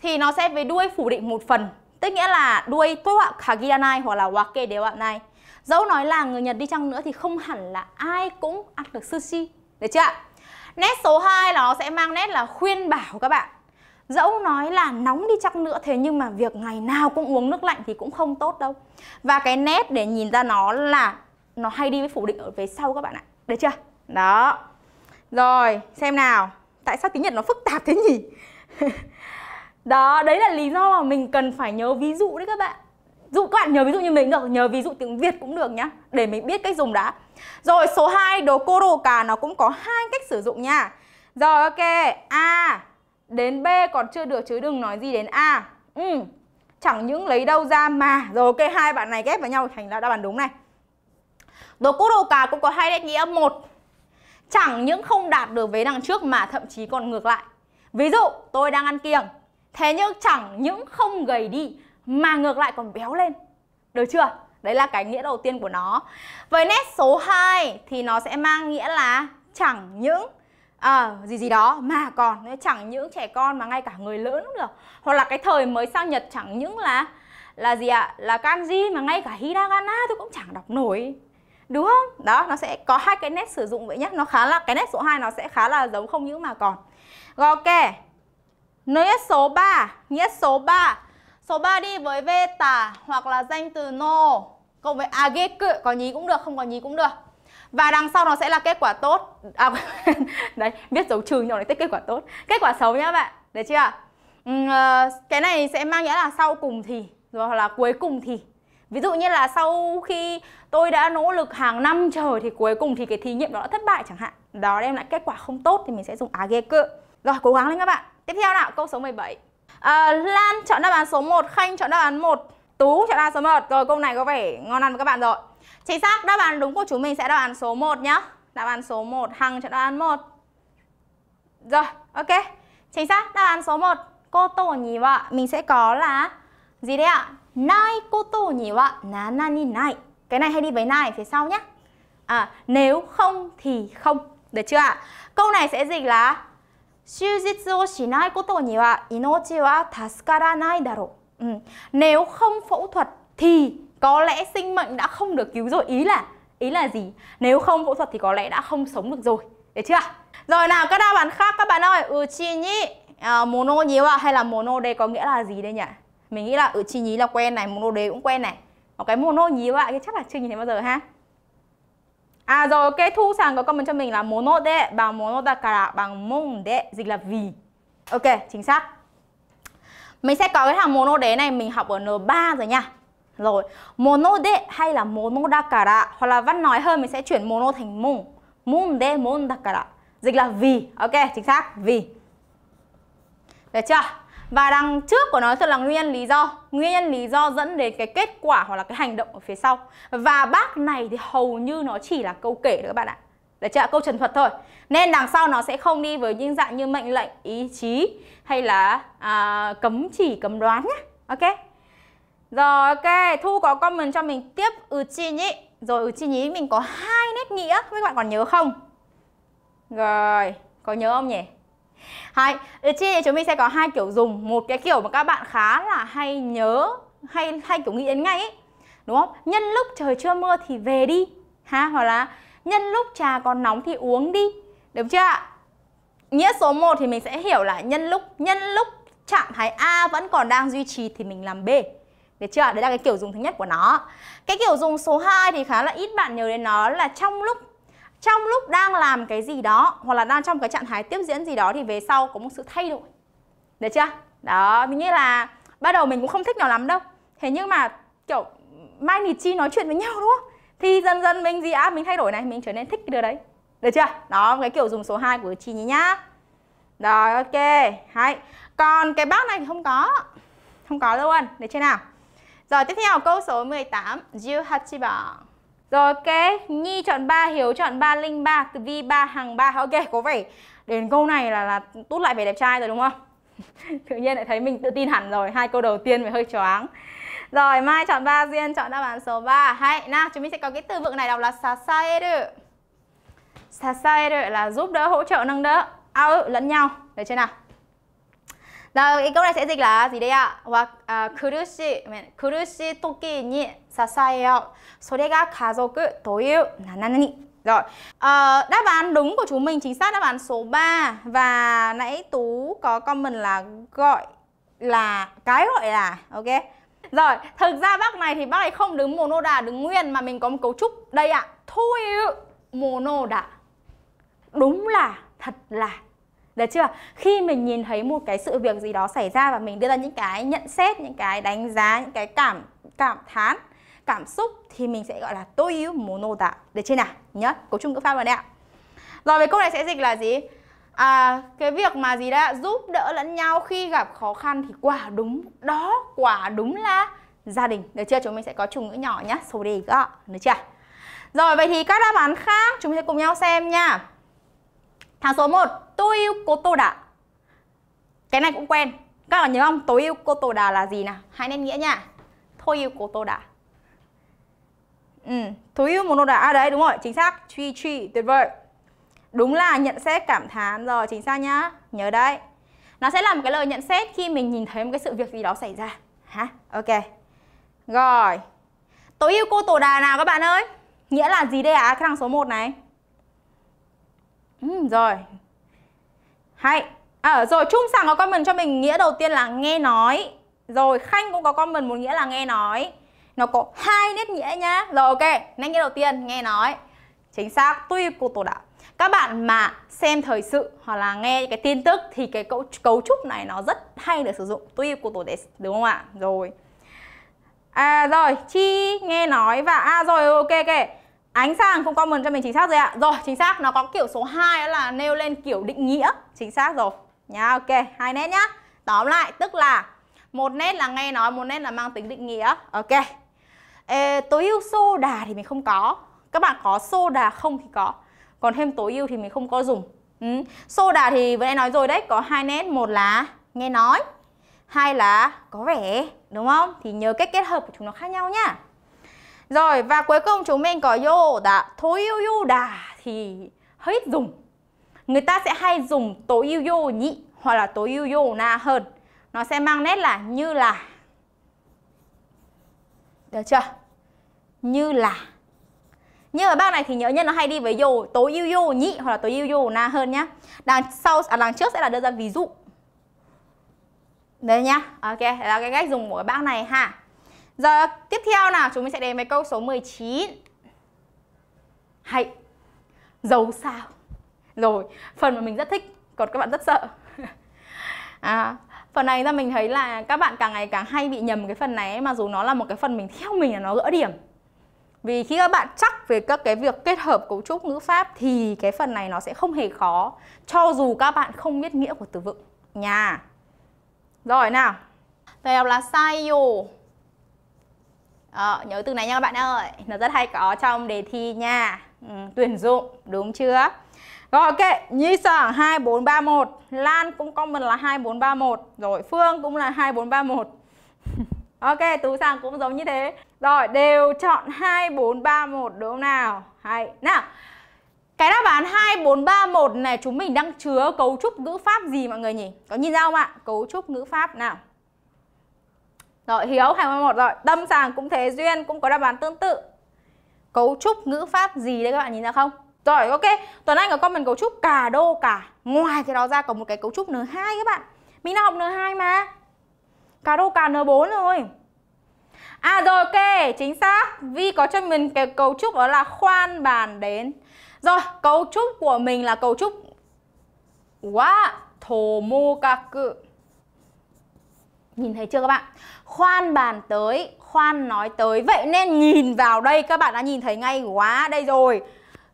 thì nó sẽ về đuôi phủ định một phần Tức nghĩa là đuôi toa kagiranai hoặc là wake dewanai. Dẫu nói là người Nhật đi chăng nữa thì không hẳn là ai cũng ăn được sushi. Được chưa Nét số 2 là nó sẽ mang nét là khuyên bảo các bạn. Dẫu nói là nóng đi chăng nữa thế nhưng mà việc ngày nào cũng uống nước lạnh thì cũng không tốt đâu. Và cái nét để nhìn ra nó là nó hay đi với phủ định ở phía sau các bạn ạ. Được chưa? Đó. Rồi, xem nào. Tại sao tiếng Nhật nó phức tạp thế nhỉ? đó đấy là lý do mà mình cần phải nhớ ví dụ đấy các bạn dụ các bạn nhớ ví dụ như mình được nhớ ví dụ tiếng việt cũng được nhá để mình biết cách dùng đã rồi số 2 đồ cô đồ cà nó cũng có hai cách sử dụng nha rồi ok a đến b còn chưa được chứ đừng nói gì đến a ừ. chẳng những lấy đâu ra mà rồi ok hai bạn này ghép vào nhau thành ra đáp án đúng này đồ cô đồ cà cũng có hai cách nghĩa một chẳng những không đạt được vế đằng trước mà thậm chí còn ngược lại ví dụ tôi đang ăn kiêng Thế nhưng chẳng những không gầy đi mà ngược lại còn béo lên. Được chưa? Đấy là cái nghĩa đầu tiên của nó. Với nét số 2 thì nó sẽ mang nghĩa là chẳng những à, gì gì đó mà còn chẳng những trẻ con mà ngay cả người lớn cũng được. Hoặc là cái thời mới sang Nhật chẳng những là là gì ạ? À? Là kanji mà ngay cả hiragana tôi cũng chẳng đọc nổi. Đúng không? Đó, nó sẽ có hai cái nét sử dụng vậy nhé Nó khá là cái nét số 2 nó sẽ khá là giống không những mà còn. Ok. Nghĩa số 3, nghĩa số 3. Số 3 đi với tả hoặc là danh từ no cộng với ageku, có nhí cũng được, không có nhí cũng được. Và đằng sau nó sẽ là kết quả tốt. À, đấy, biết dấu trừ nhỏ này tích kết quả tốt. Kết quả xấu nhá bạn. Được chưa? Ừ, ờ, cái này sẽ mang nghĩa là sau cùng thì rồi là cuối cùng thì. Ví dụ như là sau khi tôi đã nỗ lực hàng năm trời thì cuối cùng thì cái thí nghiệm đó đã thất bại chẳng hạn. Đó đem lại kết quả không tốt thì mình sẽ dùng ageku. Rồi, cố gắng lên các bạn. Tiếp theo nào, câu số 17. À, ờ, Lan chọn đáp án số 1, Khanh chọn đáp án 1, Tú chọn đáp án số 1. Rồi câu này có vẻ ngon ăn với các bạn rồi. Chính xác, đáp án đúng của chúng mình sẽ đáp án số 1 nhá. Đáp án số 1, Hằng chọn đáp án 1. Rồi, ok. Chính xác, đáp án số 1. Cô tổ nhỉ vợ, mình sẽ có là gì đấy ạ? Nai cô tổ nhỉ vợ, ná nani nai. Cái này hay đi với nai phía sau nhá. À, nếu không thì không. Được chưa ạ? Câu này sẽ dịch là 終日をしないことには命は助からないだろう。Ừ. Nếu không phẫu thuật thì có lẽ sinh mệnh đã không được cứu rồi. Ý là ý là gì? Nếu không phẫu thuật thì có lẽ đã không sống được rồi. Được chưa? Rồi nào các đáp án khác các bạn ơi. Uchi nhí mono nhiều à hay là mono đây có nghĩa là gì đây nhỉ? Mình nghĩ là uchi nhí là quen này, mono đây cũng quen này. Còn cái mono nhiều à chắc là chưa nhìn thấy bao giờ ha. À rồi ok, Thu Sàng có comment cho mình là mono de bằng mono da kara bằng mông de dịch là vì. Ok, chính xác. Mình sẽ có cái thằng mono đế này mình học ở N3 rồi nha. Rồi, mono de hay là mono da kara hoặc là văn nói hơn mình sẽ chuyển mono thành mông. Mông de mono da kara. Dịch là vì. Ok, chính xác, vì. Được chưa? và đằng trước của nó sẽ là nguyên nhân lý do nguyên nhân lý do dẫn đến cái kết quả hoặc là cái hành động ở phía sau và bác này thì hầu như nó chỉ là câu kể các bạn ạ để chưa câu trần thuật thôi nên đằng sau nó sẽ không đi với những dạng như mệnh lệnh ý chí hay là à, cấm chỉ cấm đoán nhé ok rồi ok thu có comment cho mình tiếp ừ chi nhỉ rồi ừ chi nhí mình có hai nét nghĩa các bạn còn nhớ không rồi có nhớ không nhỉ hay, ừ, chia thì chúng mình sẽ có hai kiểu dùng, một cái kiểu mà các bạn khá là hay nhớ hay hay kiểu nghĩ đến ngay ấy. Đúng không? Nhân lúc trời chưa mưa thì về đi. Ha hoặc là nhân lúc trà còn nóng thì uống đi. Được chưa ạ? Nghĩa số 1 thì mình sẽ hiểu là nhân lúc nhân lúc trạng thái A vẫn còn đang duy trì thì mình làm B. Được chưa? Đấy là cái kiểu dùng thứ nhất của nó. Cái kiểu dùng số 2 thì khá là ít bạn nhớ đến nó là trong lúc trong lúc đang làm cái gì đó hoặc là đang trong cái trạng thái tiếp diễn gì đó thì về sau có một sự thay đổi được chưa đó mình nghĩ là ban đầu mình cũng không thích nó lắm đâu thế nhưng mà kiểu mai nịt chi nói chuyện với nhau đúng không thì dần dần mình gì á mình thay đổi này mình trở nên thích cái điều đấy được chưa đó cái kiểu dùng số 2 của chị nhỉ nhá rồi ok hay còn cái bác này thì không có không có luôn được chưa nào rồi tiếp theo câu số 18 Jiu Hachiba rồi ok, Nhi chọn 3, Hiếu chọn 3, Linh 3, Vi 3, Hằng 3 Ok, có vẻ đến câu này là là tút lại vẻ đẹp trai rồi đúng không? Tự nhiên lại thấy mình tự tin hẳn rồi, hai câu đầu tiên mới hơi choáng Rồi, Mai chọn 3, Duyên chọn đáp án số 3 Hay, nào chúng mình sẽ có cái từ vựng này đọc là sasaeru Sasaeru e là giúp đỡ, hỗ trợ, nâng đỡ, ao lẫn nhau Được chưa nào? 다음 이거는 sẽ gì đây ạ? hoặc 아, 그릇이 그릇이 토끼니 사사해요. 소리가 가족을 도유 나나니. Rồi, à, đáp án đúng của chúng mình chính xác đáp án số 3 Và nãy Tú có comment là gọi là cái gọi là ok rồi, thực ra bác này thì bác này không đứng monoda đứng nguyên mà mình có một cấu trúc đây ạ. À, thôi monoda. Đúng là thật là được chưa khi mình nhìn thấy một cái sự việc gì đó xảy ra và mình đưa ra những cái nhận xét những cái đánh giá những cái cảm cảm thán cảm xúc thì mình sẽ gọi là tôi yêu nô tạ được chưa nào nhớ cấu trúc ngữ pháp rồi đấy ạ rồi về câu này sẽ dịch là gì à, cái việc mà gì đấy giúp đỡ lẫn nhau khi gặp khó khăn thì quả đúng đó quả đúng là gia đình được chưa chúng mình sẽ có chung ngữ nhỏ nhá số đề gọ được chưa rồi vậy thì các đáp án khác chúng mình sẽ cùng nhau xem nha Tháng số 1, tôi yêu cô Tô Đà. Cái này cũng quen. Các bạn nhớ không? Tôi yêu cô Tô Đà là gì nào? hai nên nghĩa nha. Thôi yêu cô Tô Đà. Ừ, tôi yêu một Tô Đà. À đấy, đúng rồi, chính xác. Truy truy, tuyệt vời. Đúng là nhận xét cảm thán rồi, chính xác nhá. Nhớ đấy. Nó sẽ là một cái lời nhận xét khi mình nhìn thấy một cái sự việc gì đó xảy ra. Hả? Ok. Rồi. Tôi yêu cô Tô Đà nào các bạn ơi? Nghĩa là gì đây ạ? À? Cái thằng số 1 này ừ, rồi hay à, rồi Trung Sảng có comment cho mình nghĩa đầu tiên là nghe nói rồi Khanh cũng có comment một nghĩa là nghe nói nó có hai nét nghĩa nhá rồi ok nét nghĩa đầu tiên nghe nói chính xác tuy cô tổ đạo các bạn mà xem thời sự hoặc là nghe cái tin tức thì cái cấu, cấu trúc này nó rất hay được sử dụng tuy của tổ đề đúng không ạ rồi à rồi chi nghe nói và à rồi ok ok Ánh sáng không common cho mình chính xác rồi ạ. Rồi, chính xác, nó có kiểu số 2 là nêu lên kiểu định nghĩa. Chính xác rồi. Nhá, ok, hai nét nhá. Tóm lại, tức là một nét là nghe nói, một nét là mang tính định nghĩa. Ok. Ê, tối ưu soda thì mình không có. Các bạn có soda không thì có. Còn thêm tối ưu thì mình không có dùng. Ừ. Soda thì vừa nãy nói rồi đấy, có hai nét, một là nghe nói, hai là có vẻ, đúng không? Thì nhớ cách kết hợp của chúng nó khác nhau nhá. Rồi và cuối cùng chúng mình có yo đã Tối yêu yêu đà thì hết dùng Người ta sẽ hay dùng tối yêu yêu nhị Hoặc là tối yêu yêu na hơn Nó sẽ mang nét là như là Được chưa? Như là như ở bác này thì nhớ nhân nó hay đi với yo tối yêu yo nhị hoặc là tối yêu yo na hơn nhá. Đằng sau à, đằng trước sẽ là đưa ra ví dụ. Đấy nhá. Ok, là cái cách dùng của bác này ha. Giờ tiếp theo nào, chúng mình sẽ đến với câu số 19. Hãy dấu sao. Rồi, phần mà mình rất thích, còn các bạn rất sợ. à, phần này ra mình thấy là các bạn càng ngày càng hay bị nhầm cái phần này ấy, mà dù nó là một cái phần mình theo mình là nó gỡ điểm. Vì khi các bạn chắc về các cái việc kết hợp cấu trúc ngữ pháp thì cái phần này nó sẽ không hề khó cho dù các bạn không biết nghĩa của từ vựng nha. Rồi nào. Đây là sai yo. Ờ, nhớ từ này nha các bạn ơi Nó rất hay có trong đề thi nha ừ, Tuyển dụng, đúng chưa? Rồi ok, Nhi Sở 2431 Lan cũng comment là 2431 Rồi Phương cũng là 2431 Ok, Tú Sàng cũng giống như thế Rồi, đều chọn 2431 đúng không nào? Hay, nào cái đáp án 2431 này chúng mình đang chứa cấu trúc ngữ pháp gì mọi người nhỉ? Có nhìn ra không ạ? Cấu trúc ngữ pháp nào rồi, Hiếu 21 rồi. Tâm sàng cũng thế, duyên cũng có đáp án tương tự. Cấu trúc ngữ pháp gì đấy các bạn nhìn ra không? Rồi, ok. Tuấn Anh có comment cấu trúc cả đô cả. Ngoài cái đó ra có một cái cấu trúc N2 các bạn. Mình đã học N2 mà. Cả đô cả N4 rồi. À rồi, ok. Chính xác. Vi có cho mình cái cấu trúc đó là khoan bàn đến. Rồi, cấu trúc của mình là cấu trúc wa tomokaku. Nhìn thấy chưa các bạn? khoan bàn tới, khoan nói tới. Vậy nên nhìn vào đây các bạn đã nhìn thấy ngay quá đây rồi.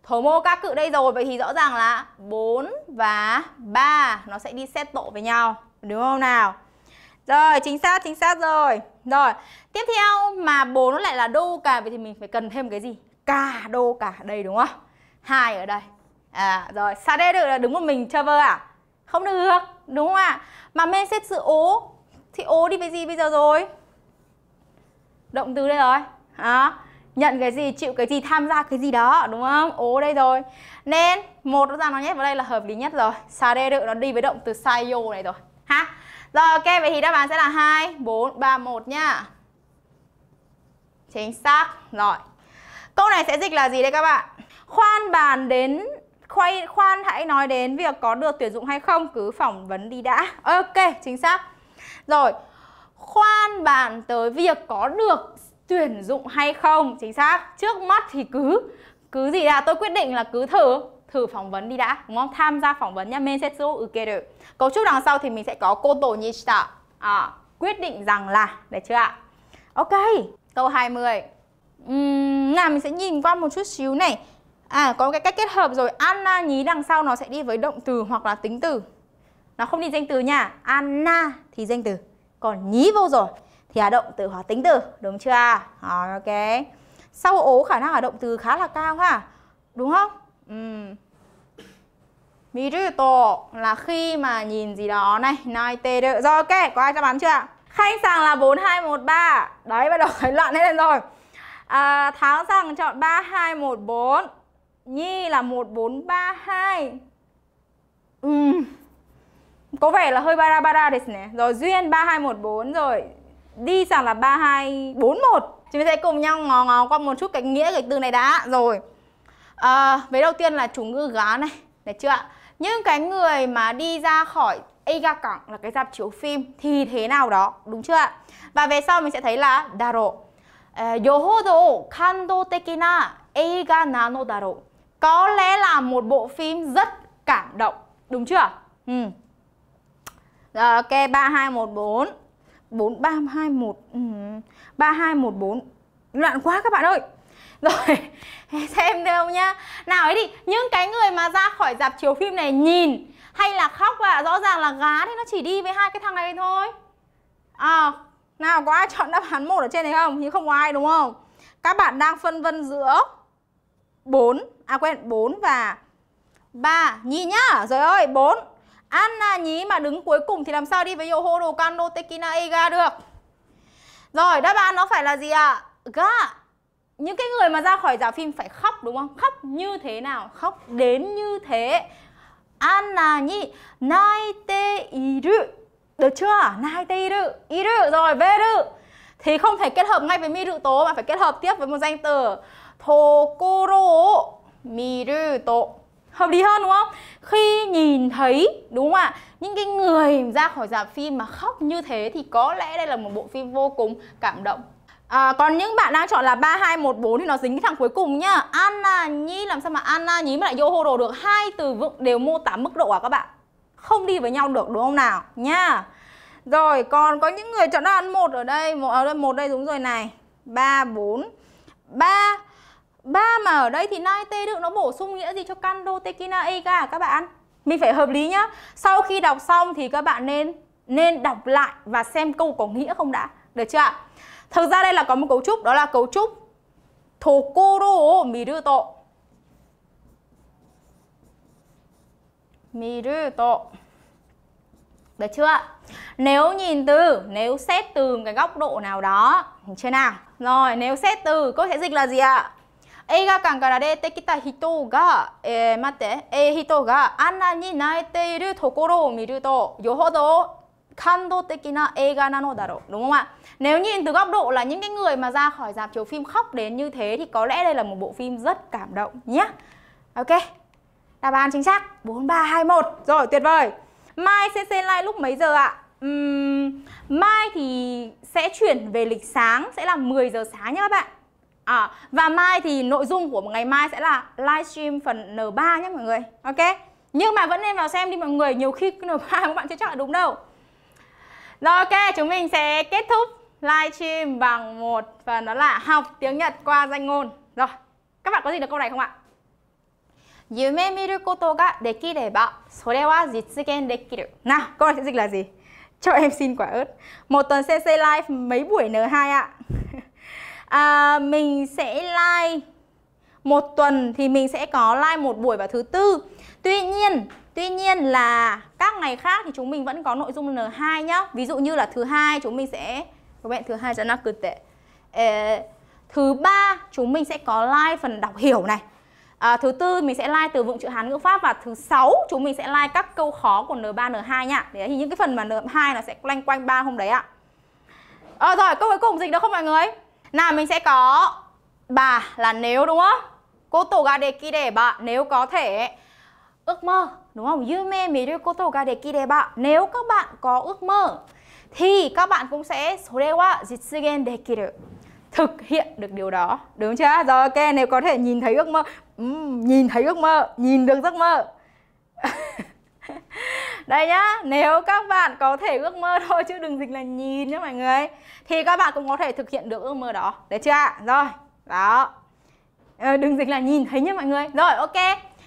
Thổ mô các cự đây rồi, vậy thì rõ ràng là 4 và 3 nó sẽ đi xét tổ với nhau. Đúng không nào? Rồi, chính xác, chính xác rồi. Rồi, tiếp theo mà 4 nó lại là đô cả, vậy thì mình phải cần thêm cái gì? Cả đô cả đây đúng không? hai ở đây. À, rồi, sao đây được là đứng một mình chơi vơ à? Không được, đúng không ạ? À? Mà men xét sự ố thì ố đi với gì bây giờ rồi động từ đây rồi à nhận cái gì chịu cái gì tham gia cái gì đó đúng không ố đây rồi nên một nó ra nó nhét vào đây là hợp lý nhất rồi xà đê đự nó đi với động từ sai sayo này rồi ha rồi ok vậy thì đáp án sẽ là hai bốn ba một nhá chính xác rồi câu này sẽ dịch là gì đây các bạn khoan bàn đến khoan khoan hãy nói đến việc có được tuyển dụng hay không cứ phỏng vấn đi đã ok chính xác rồi, khoan bàn tới việc có được tuyển dụng hay không Chính xác, trước mắt thì cứ Cứ gì là tôi quyết định là cứ thử thử phỏng vấn đi đã, đúng không? Tham gia phỏng vấn nha, mesetsu ukeru. Ừ, Cấu trúc đằng sau thì mình sẽ có cô tổ nishita. À, quyết định rằng là, để chưa ạ? Ok, câu 20. Uhm, nào mình sẽ nhìn qua một chút xíu này. À, có cái cách kết hợp rồi. Anna nhí đằng sau nó sẽ đi với động từ hoặc là tính từ. Nó không đi danh từ nha. Anna thì danh từ còn nhí vô rồi thì là động từ hóa tính từ đúng chưa à ok sau ố khả năng là động từ khá là cao ha đúng không ừ. 미르도 là khi mà nhìn gì đó này nói tê được rồi ok có ai đáp bán chưa ạ khanh sàng là bốn hai một ba đấy bắt đầu thấy loạn lên rồi à, tháo rằng chọn ba hai một bốn nhi là một bốn ba hai có vẻ là hơi bara nè Rồi Duyên 3214 rồi. Đi sang là 3241. Chúng ta sẽ cùng nhau ngó ngó qua một chút cái nghĩa cái từ này đã. Rồi. À, ờ, với đầu tiên là chủ ngữ gá này, được chưa ạ? Những cái người mà đi ra khỏi Eiga Cảng là cái dạp chiếu phim thì thế nào đó, đúng chưa ạ? Và về sau mình sẽ thấy là daro. Ờ, Yohodo kando tekina eiga nano daro. Có lẽ là một bộ phim rất cảm động, đúng chưa? Ừ. Rồi ok 3214 4321 ừ, 3214 Loạn quá các bạn ơi Rồi xem đâu nhá Nào ấy đi Những cái người mà ra khỏi dạp chiếu phim này nhìn Hay là khóc ạ à, Rõ ràng là gá thì nó chỉ đi với hai cái thằng này thôi À nào có ai chọn đáp án một ở trên này không? Nhưng không có ai đúng không? Các bạn đang phân vân giữa 4, à quên 4 và 3. Nhìn nhá, rồi ơi, 4 Anna à, nhí mà đứng cuối cùng thì làm sao đi với Yohodo Kano Tekina Ega được Rồi đáp án nó phải là gì ạ? À? Những cái người mà ra khỏi giả phim phải khóc đúng không? Khóc như thế nào? Khóc đến như thế Anna à, nhí Naite iru Được chưa? Naite iru Iru rồi veru Thì không thể kết hợp ngay với mi miru tố mà phải kết hợp tiếp với một danh từ Tokoro miru to hợp lý hơn đúng không khi nhìn thấy đúng không ạ những cái người ra khỏi dạp phim mà khóc như thế thì có lẽ đây là một bộ phim vô cùng cảm động À, còn những bạn đang chọn là 3214 thì nó dính cái thằng cuối cùng nhá Anna Nhi làm sao mà Anna Nhi mà lại vô đồ được hai từ vựng đều mô tả mức độ à các bạn Không đi với nhau được đúng không nào nhá Rồi còn có những người chọn đáp án 1 ở đây một ở à, đây, một đây đúng rồi này 3 4 3 ba mà ở đây thì tê được nó bổ sung nghĩa gì cho kando tekinae cả các bạn mình phải hợp lý nhá sau khi đọc xong thì các bạn nên nên đọc lại và xem câu có nghĩa không đã được chưa ạ thực ra đây là có một cấu trúc đó là cấu trúc tokoro miruto miruto được chưa ạ nếu nhìn từ nếu xét từ cái góc độ nào đó chưa nào rồi nếu xét từ cô sẽ dịch là gì ạ 映画館から出てきた人が、えー、待って、えー、人があんなに泣いているところを見ると、よほど cảm động không ạ nếu nhìn từ góc độ là những cái người mà ra khỏi dạp chiếu phim khóc đến như thế thì có lẽ đây là một bộ phim rất cảm động nhé ok đáp án chính xác 4321 rồi tuyệt vời mai sẽ xem lại lúc mấy giờ ạ uhm, mai thì sẽ chuyển về lịch sáng sẽ là 10 giờ sáng nhé các bạn À, và mai thì nội dung của một ngày mai sẽ là livestream phần N3 nhé mọi người. Ok. Nhưng mà vẫn nên vào xem đi mọi người, nhiều khi cái N3 các bạn chưa chọn đúng đâu. Rồi ok, chúng mình sẽ kết thúc livestream bằng một phần đó là học tiếng Nhật qua danh ngôn. Rồi, các bạn có gì được câu này không ạ? 夢見ることができればそれは実現できる Nào, câu này sẽ dịch là gì? Cho em xin quả ớt Một tuần CC Live mấy buổi N2 ạ à, mình sẽ like một tuần thì mình sẽ có like một buổi vào thứ tư tuy nhiên tuy nhiên là các ngày khác thì chúng mình vẫn có nội dung N2 nhá ví dụ như là thứ hai chúng mình sẽ các bạn thứ hai sẽ là cực tệ ờ, thứ ba chúng mình sẽ có like phần đọc hiểu này à, thứ tư mình sẽ like từ vựng chữ Hán ngữ pháp và thứ sáu chúng mình sẽ like các câu khó của N3 N2 nhá để thì những cái phần mà N2 nó sẽ loanh quanh ba hôm đấy ạ à, rồi câu cuối cùng dịch đâu không mọi người nào mình sẽ có bà là nếu đúng không? cô tổ gà 고토가 되기를 봐. Nếu có thể ước mơ, đúng không? mê cô tổ gà miru 고토가 되기를 봐. Nếu các bạn có ước mơ thì các bạn cũng sẽ số sore wa jitsugen dekiru. Thực hiện được điều đó. Đúng chưa? Rồi ok, nếu có thể nhìn thấy ước mơ, uhm, nhìn thấy ước mơ, nhìn được giấc mơ. đây nhá nếu các bạn có thể ước mơ thôi chứ đừng dịch là nhìn nhá mọi người thì các bạn cũng có thể thực hiện được ước mơ đó đấy chưa ạ rồi đó ờ, đừng dịch là nhìn thấy nhá mọi người rồi ok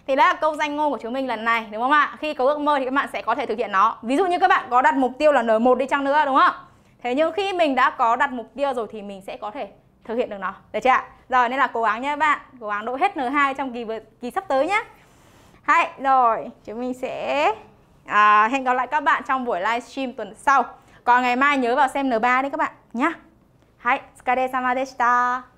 thì đó là câu danh ngôn của chúng mình lần này đúng không ạ khi có ước mơ thì các bạn sẽ có thể thực hiện nó ví dụ như các bạn có đặt mục tiêu là n 1 đi chăng nữa đúng không thế nhưng khi mình đã có đặt mục tiêu rồi thì mình sẽ có thể thực hiện được nó được chưa ạ rồi nên là cố gắng nhé bạn cố gắng đỗ hết n 2 trong kỳ kỳ sắp tới nhé Hay, rồi chúng mình sẽ à, hẹn gặp lại các bạn trong buổi livestream tuần sau còn ngày mai nhớ vào xem N3 đấy các bạn nhá. Hai, 疲れ様でした。